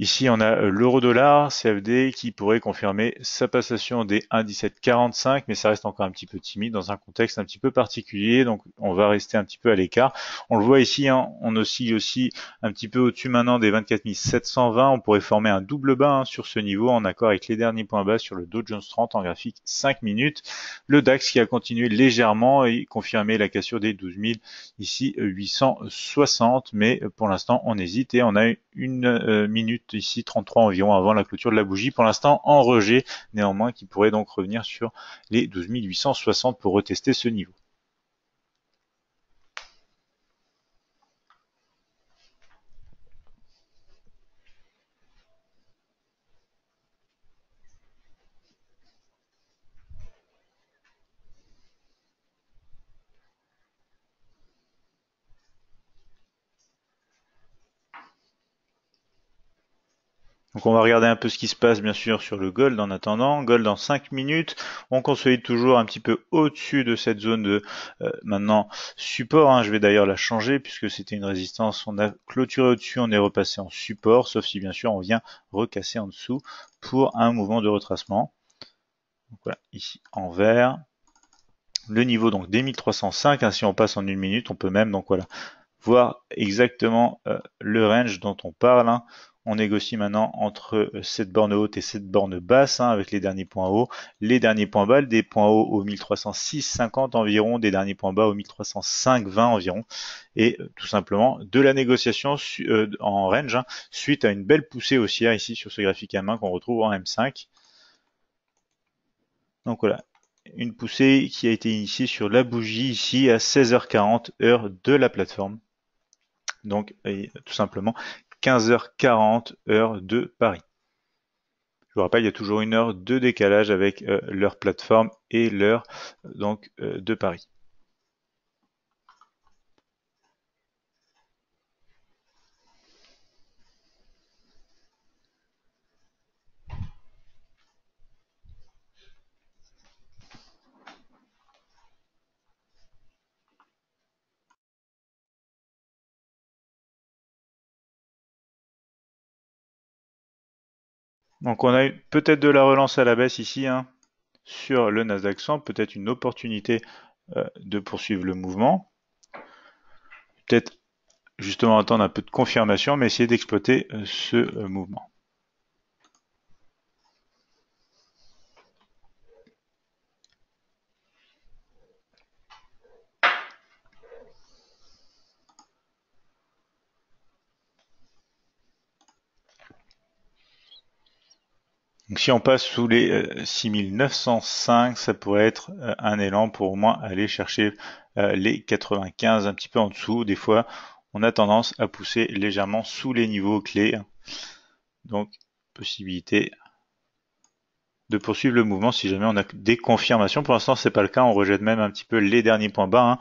Ici, on a euh, l'euro-dollar CFD qui pourrait confirmer sa passation des 1,1745, mais ça reste encore un petit peu timide dans un contexte un petit peu particulier, donc on va rester un petit peu à l'écart. On le voit ici, hein, on oscille aussi un petit peu au-dessus maintenant des 24 720. On pourrait former un double bas hein, sur ce niveau en accord avec les derniers points bas sur le Dow Jones 30 en graphique 5 minutes. Le DAX qui a continué légèrement et confirmé la cassure des 12 000 ici 860, euh, mais euh, pour l'instant on hésite et on a une minute ici 33 environ avant la clôture de la bougie. Pour l'instant en rejet, néanmoins qui pourrait donc revenir sur les 12 860 pour retester ce niveau. Donc on va regarder un peu ce qui se passe bien sûr sur le gold en attendant. Gold dans 5 minutes, on consolide toujours un petit peu au-dessus de cette zone de euh, maintenant support. Hein. Je vais d'ailleurs la changer puisque c'était une résistance. On a clôturé au-dessus, on est repassé en support, sauf si bien sûr on vient recasser en dessous pour un mouvement de retracement. Donc voilà, ici en vert. Le niveau donc des 1305, hein, si on passe en une minute, on peut même donc voilà voir exactement euh, le range dont on parle. Hein. On négocie maintenant entre euh, cette borne haute et cette borne basse hein, avec les derniers points hauts, les derniers points bas, des points hauts au 1306,50 environ, des derniers points bas au 1305,20 environ, et euh, tout simplement de la négociation euh, en range hein, suite à une belle poussée haussière ici sur ce graphique à main qu'on retrouve en M5. Donc voilà, une poussée qui a été initiée sur la bougie ici à 16h40 heure de la plateforme. Donc tout simplement quinze heures quarante, heure de Paris. Je vous rappelle, il y a toujours une heure de décalage avec euh, leur plateforme et l'heure donc euh, de Paris. Donc on a peut-être de la relance à la baisse ici hein. sur le Nasdaq 100, peut-être une opportunité euh, de poursuivre le mouvement. Peut-être justement attendre un peu de confirmation, mais essayer d'exploiter euh, ce euh, mouvement. Donc si on passe sous les 6905, euh, ça pourrait être euh, un élan pour au moins aller chercher euh, les 95 un petit peu en dessous. Des fois, on a tendance à pousser légèrement sous les niveaux clés. Donc, possibilité de poursuivre le mouvement si jamais on a des confirmations. Pour l'instant, c'est pas le cas. On rejette même un petit peu les derniers points bas. Hein.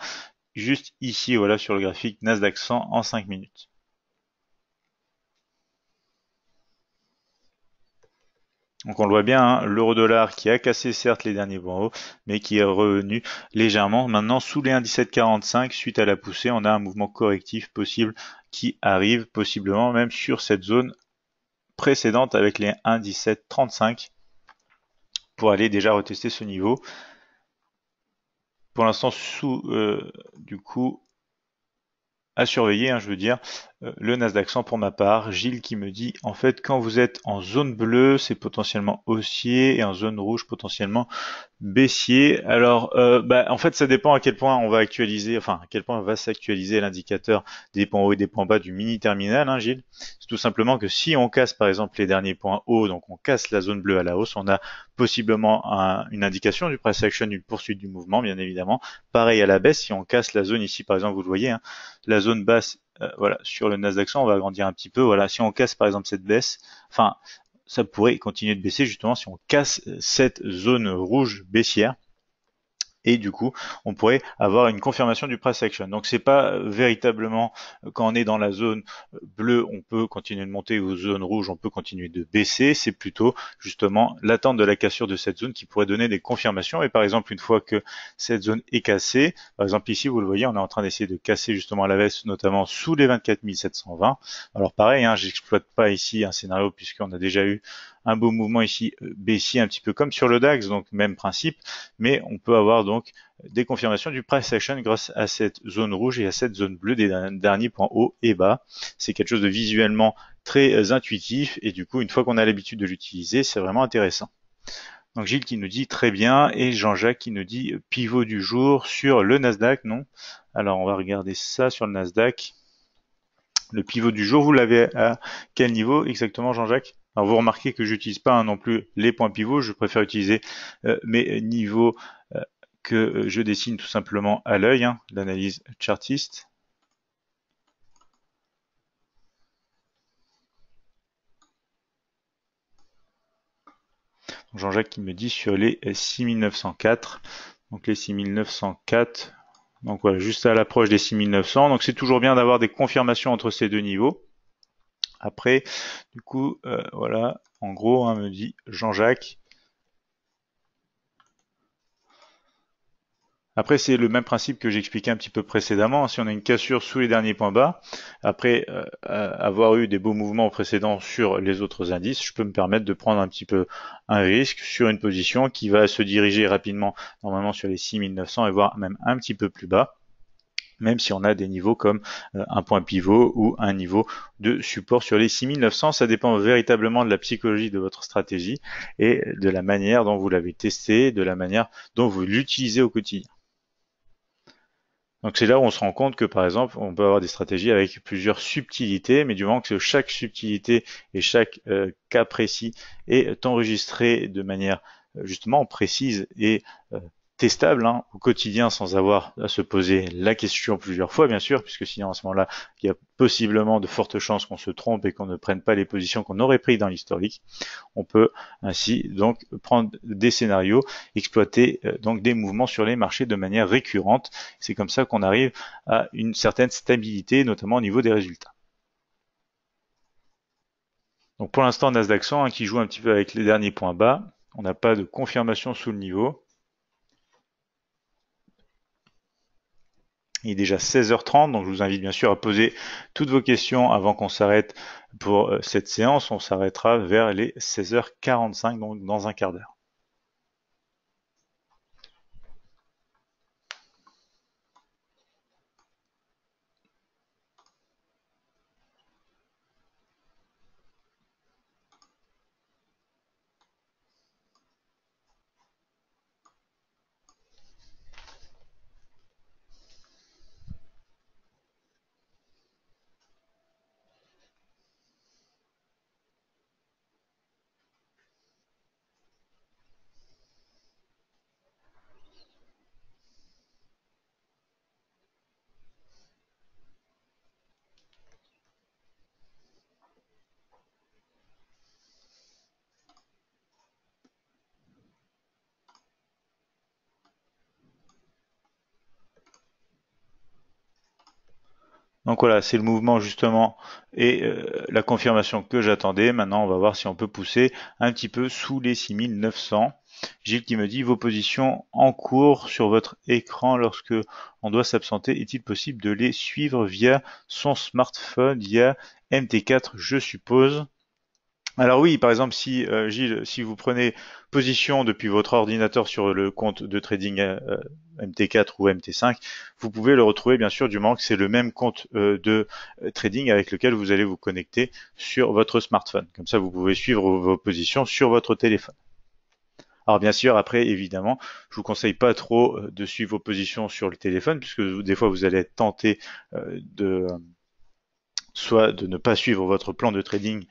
juste ici, voilà, sur le graphique Nasdaq 100 en 5 minutes. Donc on le voit bien, hein, l'euro-dollar qui a cassé certes les derniers points hauts, mais qui est revenu légèrement maintenant sous les 1,1745 suite à la poussée. On a un mouvement correctif possible qui arrive possiblement même sur cette zone précédente avec les 1,1735 pour aller déjà retester ce niveau. Pour l'instant sous euh, du coup à surveiller, hein, je veux dire. Euh, le Nasdaq pour ma part. Gilles qui me dit, en fait, quand vous êtes en zone bleue, c'est potentiellement haussier et en zone rouge, potentiellement baissier. Alors, euh, bah, en fait, ça dépend à quel point on va actualiser, enfin, à quel point va s'actualiser l'indicateur des points hauts et des points bas du mini terminal, hein, Gilles. C'est tout simplement que si on casse, par exemple, les derniers points hauts, donc on casse la zone bleue à la hausse, on a possiblement une indication du price action une poursuite du mouvement, bien évidemment. Pareil à la baisse, si on casse la zone ici, par exemple, vous le voyez, hein, la zone basse euh, voilà, sur le Nasdaq on va agrandir un petit peu. Voilà, si on casse par exemple cette baisse, enfin ça pourrait continuer de baisser justement si on casse euh, cette zone rouge baissière et du coup on pourrait avoir une confirmation du price action. Donc c'est pas véritablement euh, quand on est dans la zone euh, bleue on peut continuer de monter ou zone rouge on peut continuer de baisser, c'est plutôt justement l'attente de la cassure de cette zone qui pourrait donner des confirmations et par exemple une fois que cette zone est cassée, par exemple ici vous le voyez on est en train d'essayer de casser justement la veste notamment sous les 24 720. Alors pareil, hein, j'exploite pas ici un scénario puisqu'on a déjà eu un beau mouvement ici baissier euh, un petit peu comme sur le DAX, donc même principe, mais on peut avoir donc des confirmations du price action grâce à cette zone rouge et à cette zone bleue des derniers points haut et bas. C'est quelque chose de visuellement très euh, intuitif et du coup, une fois qu'on a l'habitude de l'utiliser, c'est vraiment intéressant. Donc Gilles qui nous dit très bien et Jean-Jacques qui nous dit euh, pivot du jour sur le Nasdaq, non Alors on va regarder ça sur le Nasdaq. Le pivot du jour, vous l'avez à quel niveau exactement Jean-Jacques alors vous remarquez que j'utilise pas hein, non plus les points pivots, je préfère utiliser euh, mes niveaux euh, que euh, je dessine tout simplement à l'œil, hein, l'analyse chartiste. Jean-Jacques qui me dit sur les 6904. Donc les 6904, donc voilà, juste à l'approche des 6900. Donc c'est toujours bien d'avoir des confirmations entre ces deux niveaux après. Du coup, euh, voilà, en gros, hein, me dit Jean-Jacques. Après, c'est le même principe que j'expliquais un petit peu précédemment. Si on a une cassure sous les derniers points bas, après euh, euh, avoir eu des beaux mouvements précédents sur les autres indices, je peux me permettre de prendre un petit peu un risque sur une position qui va se diriger rapidement, normalement sur les 6900 et voire même un petit peu plus bas même si on a des niveaux comme euh, un point pivot ou un niveau de support sur les 6900. Ça dépend véritablement de la psychologie de votre stratégie et de la manière dont vous l'avez testé, de la manière dont vous l'utilisez au quotidien. Donc c'est là où on se rend compte que par exemple on peut avoir des stratégies avec plusieurs subtilités, mais du moment que chaque subtilité et chaque euh, cas précis est enregistré de manière euh, justement précise et testable hein, au quotidien sans avoir à se poser la question plusieurs fois, bien sûr, puisque sinon à ce moment-là, il y a possiblement de fortes chances qu'on se trompe et qu'on ne prenne pas les positions qu'on aurait prises dans l'historique. On peut ainsi donc prendre des scénarios, exploiter euh, donc des mouvements sur les marchés de manière récurrente. C'est comme ça qu'on arrive à une certaine stabilité, notamment au niveau des résultats. Donc pour l'instant, Nasdaq 100 qui joue un petit peu avec les derniers points bas. On n'a pas de confirmation sous le niveau. Il est déjà 16h30, donc je vous invite bien sûr à poser toutes vos questions avant qu'on s'arrête pour euh, cette séance. On s'arrêtera vers les 16h45, donc dans un quart d'heure. Donc voilà, c'est le mouvement justement et euh, la confirmation que j'attendais. Maintenant, on va voir si on peut pousser un petit peu sous les 6900. Gilles qui me dit vos positions en cours sur votre écran lorsque on doit s'absenter, est-il possible de les suivre via son smartphone, via MT4, je suppose alors oui, par exemple, si euh, Gilles, si vous prenez position depuis votre ordinateur sur le compte de trading euh, MT4 ou MT5, vous pouvez le retrouver bien sûr du moment que c'est le même compte euh, de trading avec lequel vous allez vous connecter sur votre smartphone. Comme ça, vous pouvez suivre vos positions sur votre téléphone. Alors bien sûr, après, évidemment, je vous conseille pas trop de suivre vos positions sur le téléphone, puisque des fois vous allez être tenté de soit de ne pas suivre votre plan de trading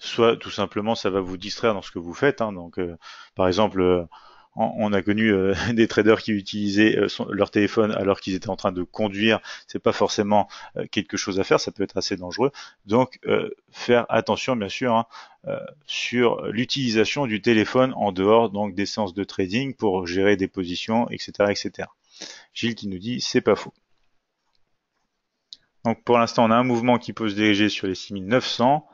soit tout simplement ça va vous distraire dans ce que vous faites. Hein. donc, euh, par exemple, euh, on a connu euh, des traders qui utilisaient leur téléphone alors qu'ils étaient en train de conduire. C'est pas forcément quelque chose à faire, ça peut être assez dangereux. Donc faire attention bien sûr hein, sur l'utilisation du téléphone en dehors donc des séances de trading pour gérer des positions, etc., etc. Gilles qui nous dit c'est pas faux. Donc pour l'instant on a un mouvement qui peut se diriger sur les 6900.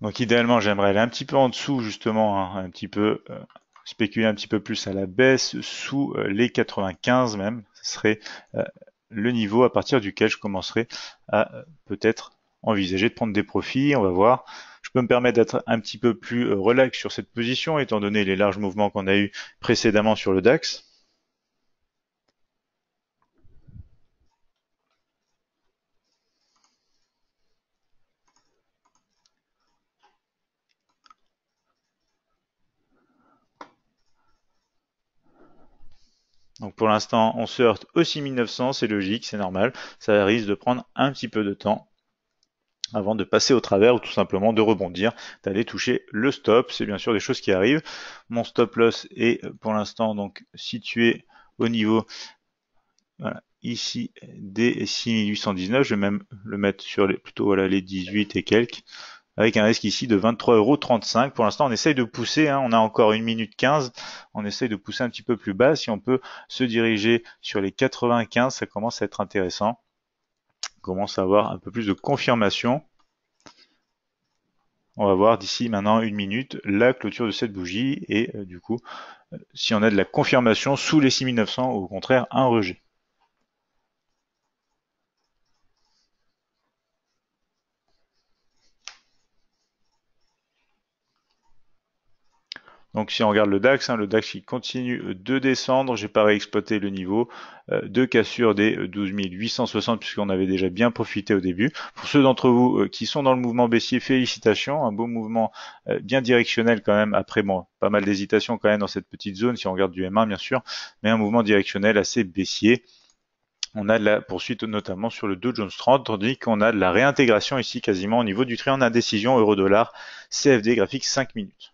Donc idéalement, j'aimerais aller un petit peu en dessous, justement, hein, un petit peu euh, spéculer un petit peu plus à la baisse, sous euh, les 95 même. Ce serait euh, le niveau à partir duquel je commencerai à peut-être envisager de prendre des profits. On va voir. Je peux me permettre d'être un petit peu plus relax sur cette position, étant donné les larges mouvements qu'on a eu précédemment sur le DAX. Donc pour l'instant, on se heurte au 6900, c'est logique, c'est normal. Ça risque de prendre un petit peu de temps avant de passer au travers ou tout simplement de rebondir, d'aller toucher le stop. C'est bien sûr des choses qui arrivent. Mon stop loss est pour l'instant donc situé au niveau voilà, ici des 6819. Je vais même le mettre sur les, plutôt voilà, les 18 et quelques avec un risque ici de 23,35€. Pour l'instant, on essaye de pousser, hein. on a encore une minute 15, on essaye de pousser un petit peu plus bas. Si on peut se diriger sur les 95, ça commence à être intéressant. On commence à avoir un peu plus de confirmation. On va voir d'ici maintenant une minute la clôture de cette bougie et euh, du coup, euh, si on a de la confirmation sous les 6900, au contraire, un rejet. Donc si on regarde le DAX, hein, le DAX qui continue euh, de descendre, j'ai pas réexploité le niveau euh, de cassure des 12 euh, 860 puisqu'on avait déjà bien profité au début. Pour ceux d'entre vous qui sont dans le mouvement baissier, félicitations, un beau mouvement bien directionnel quand même. Après bon, pas mal d'hésitations quand même dans cette petite zone si on regarde du M1 bien sûr, mais un mouvement directionnel assez baissier on a de la poursuite notamment sur le Dow Jones 30, tandis qu'on a de la réintégration ici quasiment au niveau du triangle indécision euro-dollar CFD graphique 5 minutes.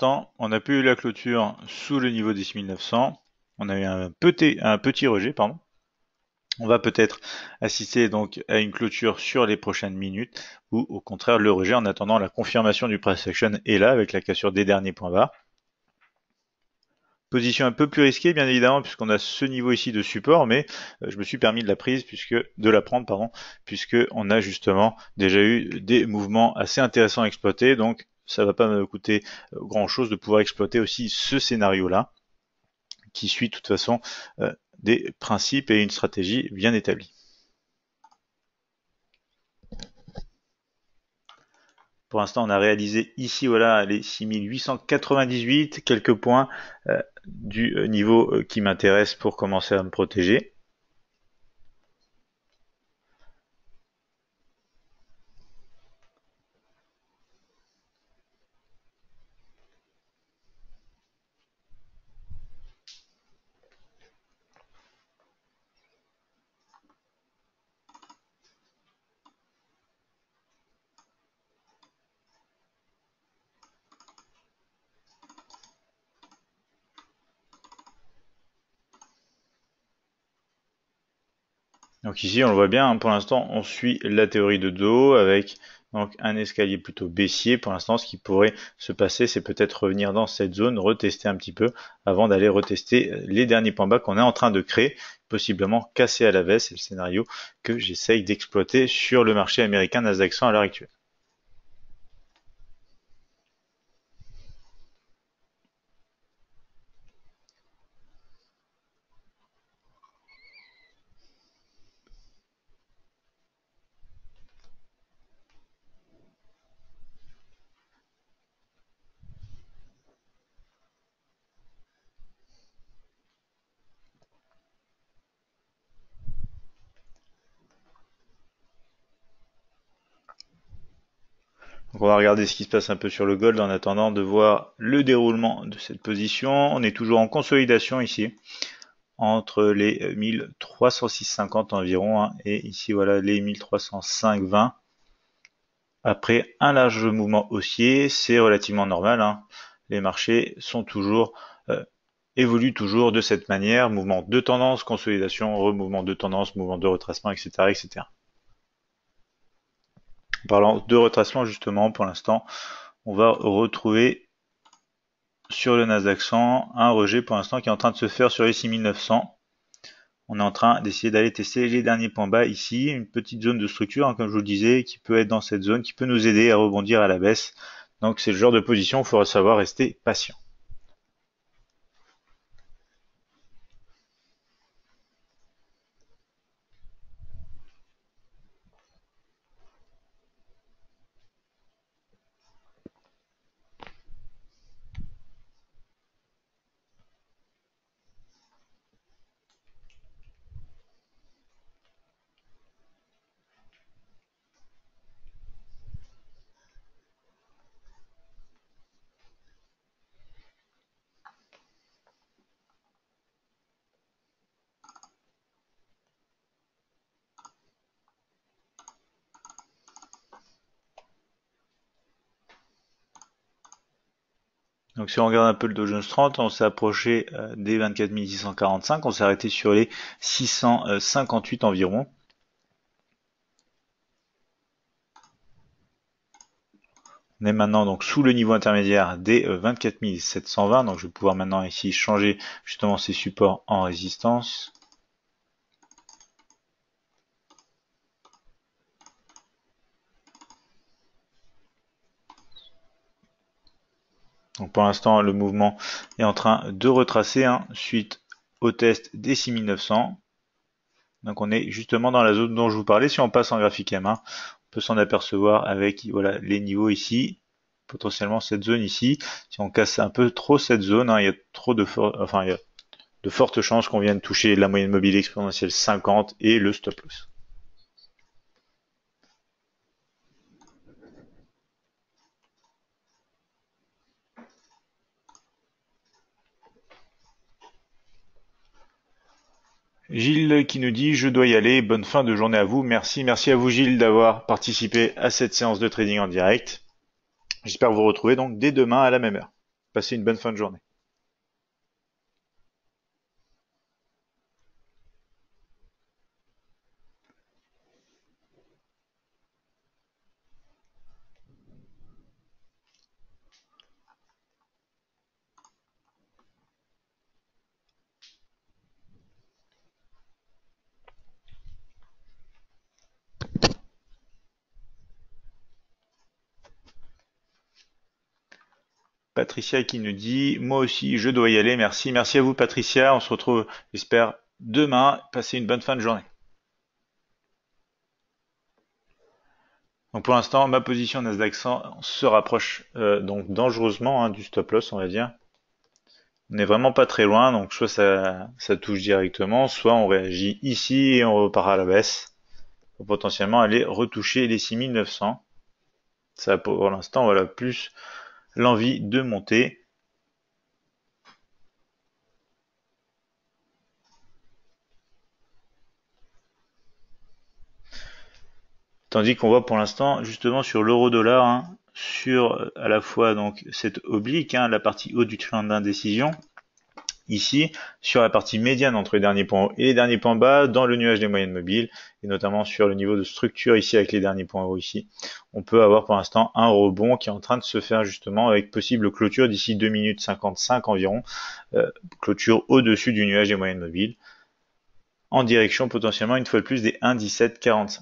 on a pu eu la clôture sous le niveau des 6900. On a eu un petit, un petit rejet, pardon. On va peut-être assister donc à une clôture sur les prochaines minutes ou au contraire le rejet en attendant la confirmation du price action est là avec la cassure des derniers points bas. Position un peu plus risquée bien évidemment puisqu'on a ce niveau ici de support mais euh, je me suis permis de la prise puisque de la prendre pardon puisque on a justement déjà eu des mouvements assez intéressants à exploiter donc ça va pas me coûter euh, grand chose de pouvoir exploiter aussi ce scénario là qui suit de toute façon euh, des principes et une stratégie bien établie. Pour l'instant, on a réalisé ici, voilà, les 6898, quelques points euh, du niveau qui m'intéresse pour commencer à me protéger. Donc ici, on le voit bien, hein, pour l'instant, on suit la théorie de Do avec donc un escalier plutôt baissier. Pour l'instant, ce qui pourrait se passer, c'est peut-être revenir dans cette zone, retester un petit peu avant d'aller retester les derniers points bas qu'on est en train de créer, possiblement casser à la veste. C'est le scénario que j'essaye d'exploiter sur le marché américain Nasdaq à l'heure actuelle. on va regarder ce qui se passe un peu sur le gold en attendant de voir le déroulement de cette position. On est toujours en consolidation ici entre les 1306,50 environ hein. et ici voilà les 1305,20 après un large mouvement haussier c'est relativement normal hein. les marchés sont toujours euh, évoluent toujours de cette manière mouvement de tendance consolidation remouvement de tendance mouvement de retracement etc etc parlant de retracement, justement, pour l'instant, on va retrouver sur le Nasdaq 100 un rejet pour l'instant qui est en train de se faire sur les 6900. On est en train d'essayer d'aller tester les derniers points bas ici, une petite zone de structure, hein, comme je vous le disais, qui peut être dans cette zone, qui peut nous aider à rebondir à la baisse. Donc c'est le genre de position, il faudra savoir rester patient. Donc si on regarde un peu le Dow Jones 30, on s'est approché euh, des 24 645, on s'est arrêté sur les 658 euh, environ. On est maintenant donc sous le niveau intermédiaire des 24 euh, 720, donc je vais pouvoir maintenant ici changer justement ces supports en résistance. Donc pour l'instant, le mouvement est en train de retracer hein, suite au test des 6900. Donc on est justement dans la zone dont je vous parlais. Si on passe en graphique M1, on peut s'en apercevoir avec voilà, les niveaux ici, potentiellement cette zone ici. Si on casse un peu trop cette zone, hein, il y a trop de enfin il y a de fortes chances qu'on vienne toucher la moyenne mobile exponentielle 50 et le stop loss. Gilles qui nous dit je dois y aller, bonne fin de journée à vous. Merci, merci à vous Gilles d'avoir participé à cette séance de trading en direct. J'espère vous retrouver donc dès demain à la même heure. Passez une bonne fin de journée. Patricia qui nous dit Moi aussi, je dois y aller. Merci. Merci à vous, Patricia. On se retrouve, j'espère, demain. Passez une bonne fin de journée. Donc pour l'instant, ma position Nasdaq 100 se rapproche euh, donc dangereusement hein, du stop loss, on va dire. On n'est vraiment pas très loin, donc soit ça, ça, touche directement, soit on réagit ici et on repart à la baisse pour potentiellement aller retoucher les 6900. Ça pour l'instant, voilà, plus l'envie de monter. Tandis qu'on voit pour l'instant justement sur l'euro-dollar, hein, sur à la fois donc cette oblique, hein, la partie haute du triangle d'indécision, ici sur la partie médiane entre les derniers points hauts et les derniers points bas dans le nuage des moyennes mobiles et notamment sur le niveau de structure ici avec les derniers points hauts ici. On peut avoir pour l'instant un rebond qui est en train de se faire justement avec possible clôture d'ici 2 minutes 55 environ, euh, clôture au-dessus du nuage des moyennes mobiles en direction potentiellement une fois de plus des 1,1745.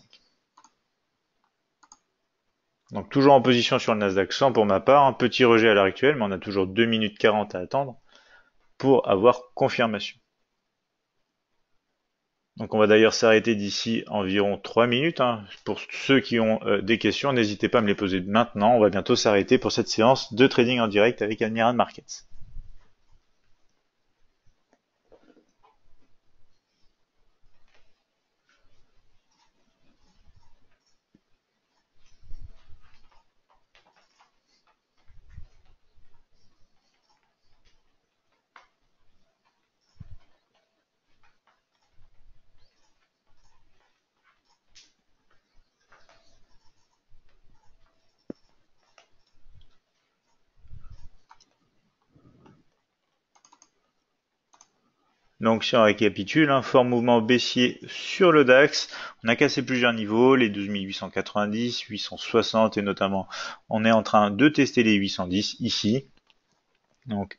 Donc toujours en position sur le Nasdaq 100 pour ma part, un petit rejet à l'heure actuelle, mais on a toujours 2 minutes 40 à attendre pour avoir confirmation. Donc on va d'ailleurs s'arrêter d'ici environ 3 minutes. Hein. Pour ceux qui ont euh, des questions, n'hésitez pas à me les poser maintenant. On va bientôt s'arrêter pour cette séance de trading en direct avec Admiral Markets. Donc si on récapitule, un hein, fort mouvement baissier sur le DAX, on a cassé plusieurs niveaux, les 12890, 860 et notamment on est en train de tester les 810 ici. Donc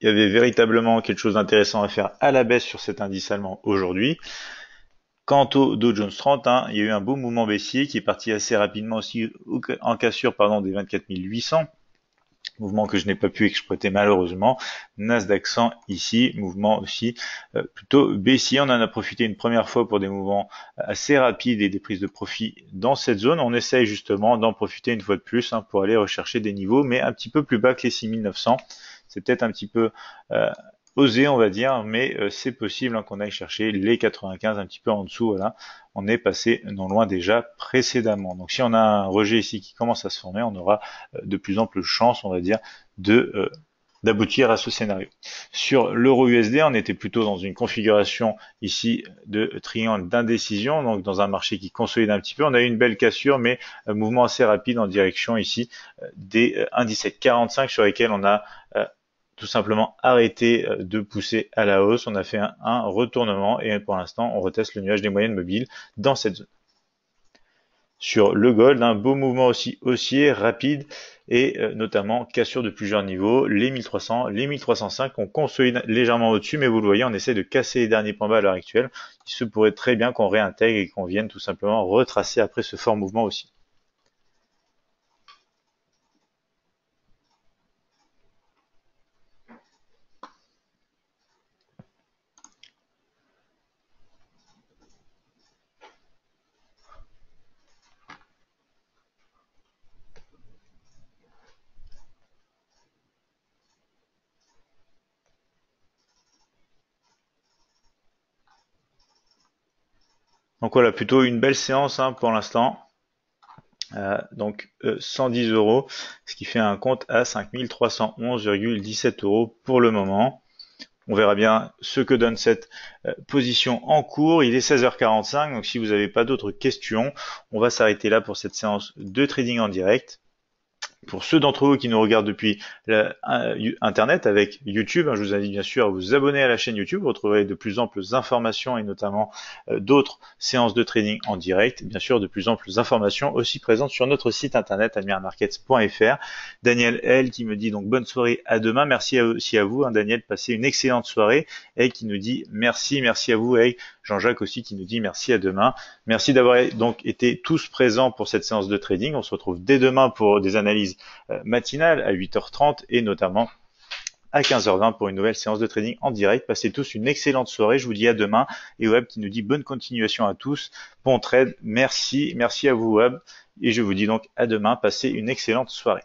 il y avait véritablement quelque chose d'intéressant à faire à la baisse sur cet indice allemand aujourd'hui. Quant au Dow Jones 30, hein, il y a eu un beau mouvement baissier qui est parti assez rapidement aussi en cassure pardon, des 24800 mouvement que je n'ai pas pu exploiter malheureusement. Nasdaq 100 ici, mouvement aussi euh, plutôt baissier. On en a profité une première fois pour des mouvements assez rapides et des prises de profit dans cette zone. On essaye justement d'en profiter une fois de plus hein, pour aller rechercher des niveaux, mais un petit peu plus bas que les 6900. C'est peut-être un petit peu euh, oser on va dire, mais euh, c'est possible hein, qu'on aille chercher les 95 un petit peu en dessous. Voilà, on est passé non loin déjà précédemment. Donc si on a un rejet ici qui commence à se former, on aura euh, de plus en plus chance, on va dire, de euh, d'aboutir à ce scénario. Sur l'euro USD, on était plutôt dans une configuration ici de triangle d'indécision, donc dans un marché qui consolide un petit peu. On a eu une belle cassure, mais un mouvement assez rapide en direction ici des 1,1745 sur lesquels on a tout simplement arrêté euh, de pousser à la hausse. On a fait un, retournement et pour l'instant, on reteste le nuage des moyennes mobiles dans cette zone sur le gold, un beau mouvement aussi haussier, rapide et euh, notamment cassure de plusieurs niveaux, les 1300, les 1305, on consolide légèrement au-dessus, mais vous le voyez, on essaie de casser les derniers points bas à l'heure actuelle. Il se pourrait très bien qu'on réintègre et qu'on vienne tout simplement retracer après ce fort mouvement aussi. Donc voilà, plutôt une belle séance hein, pour l'instant. Euh, donc 110 euh, euros, ce qui fait un compte à 5311,17 euros pour le moment. On verra bien ce que donne cette euh, position en cours. Il est 16h45, donc si vous n'avez pas d'autres questions, on va s'arrêter là pour cette séance de trading en direct pour ceux d'entre vous qui nous regardent depuis Internet avec YouTube, hein, je vous invite bien sûr à vous abonner à la chaîne YouTube. Vous retrouverez de plus amples informations et notamment euh, d'autres séances de trading en direct. Bien sûr, de plus amples informations aussi présentes sur notre site internet admiramarkets.fr. Daniel L qui me dit donc bonne soirée à demain. Merci aussi à vous, hein, Daniel. Passez une excellente soirée. Et qui nous dit merci, merci à vous. Jean-Jacques aussi qui nous dit merci à demain. Merci d'avoir donc été tous présents pour cette séance de trading. On se retrouve dès demain pour des analyses euh, matinales à 8h30 et notamment à 15h20 pour une nouvelle séance de trading en direct. Passez tous une excellente soirée. Je vous dis à demain. Et Web qui nous dit bonne continuation à tous. Bon trade. Merci. Merci à vous Web. Et je vous dis donc à demain. Passez une excellente soirée.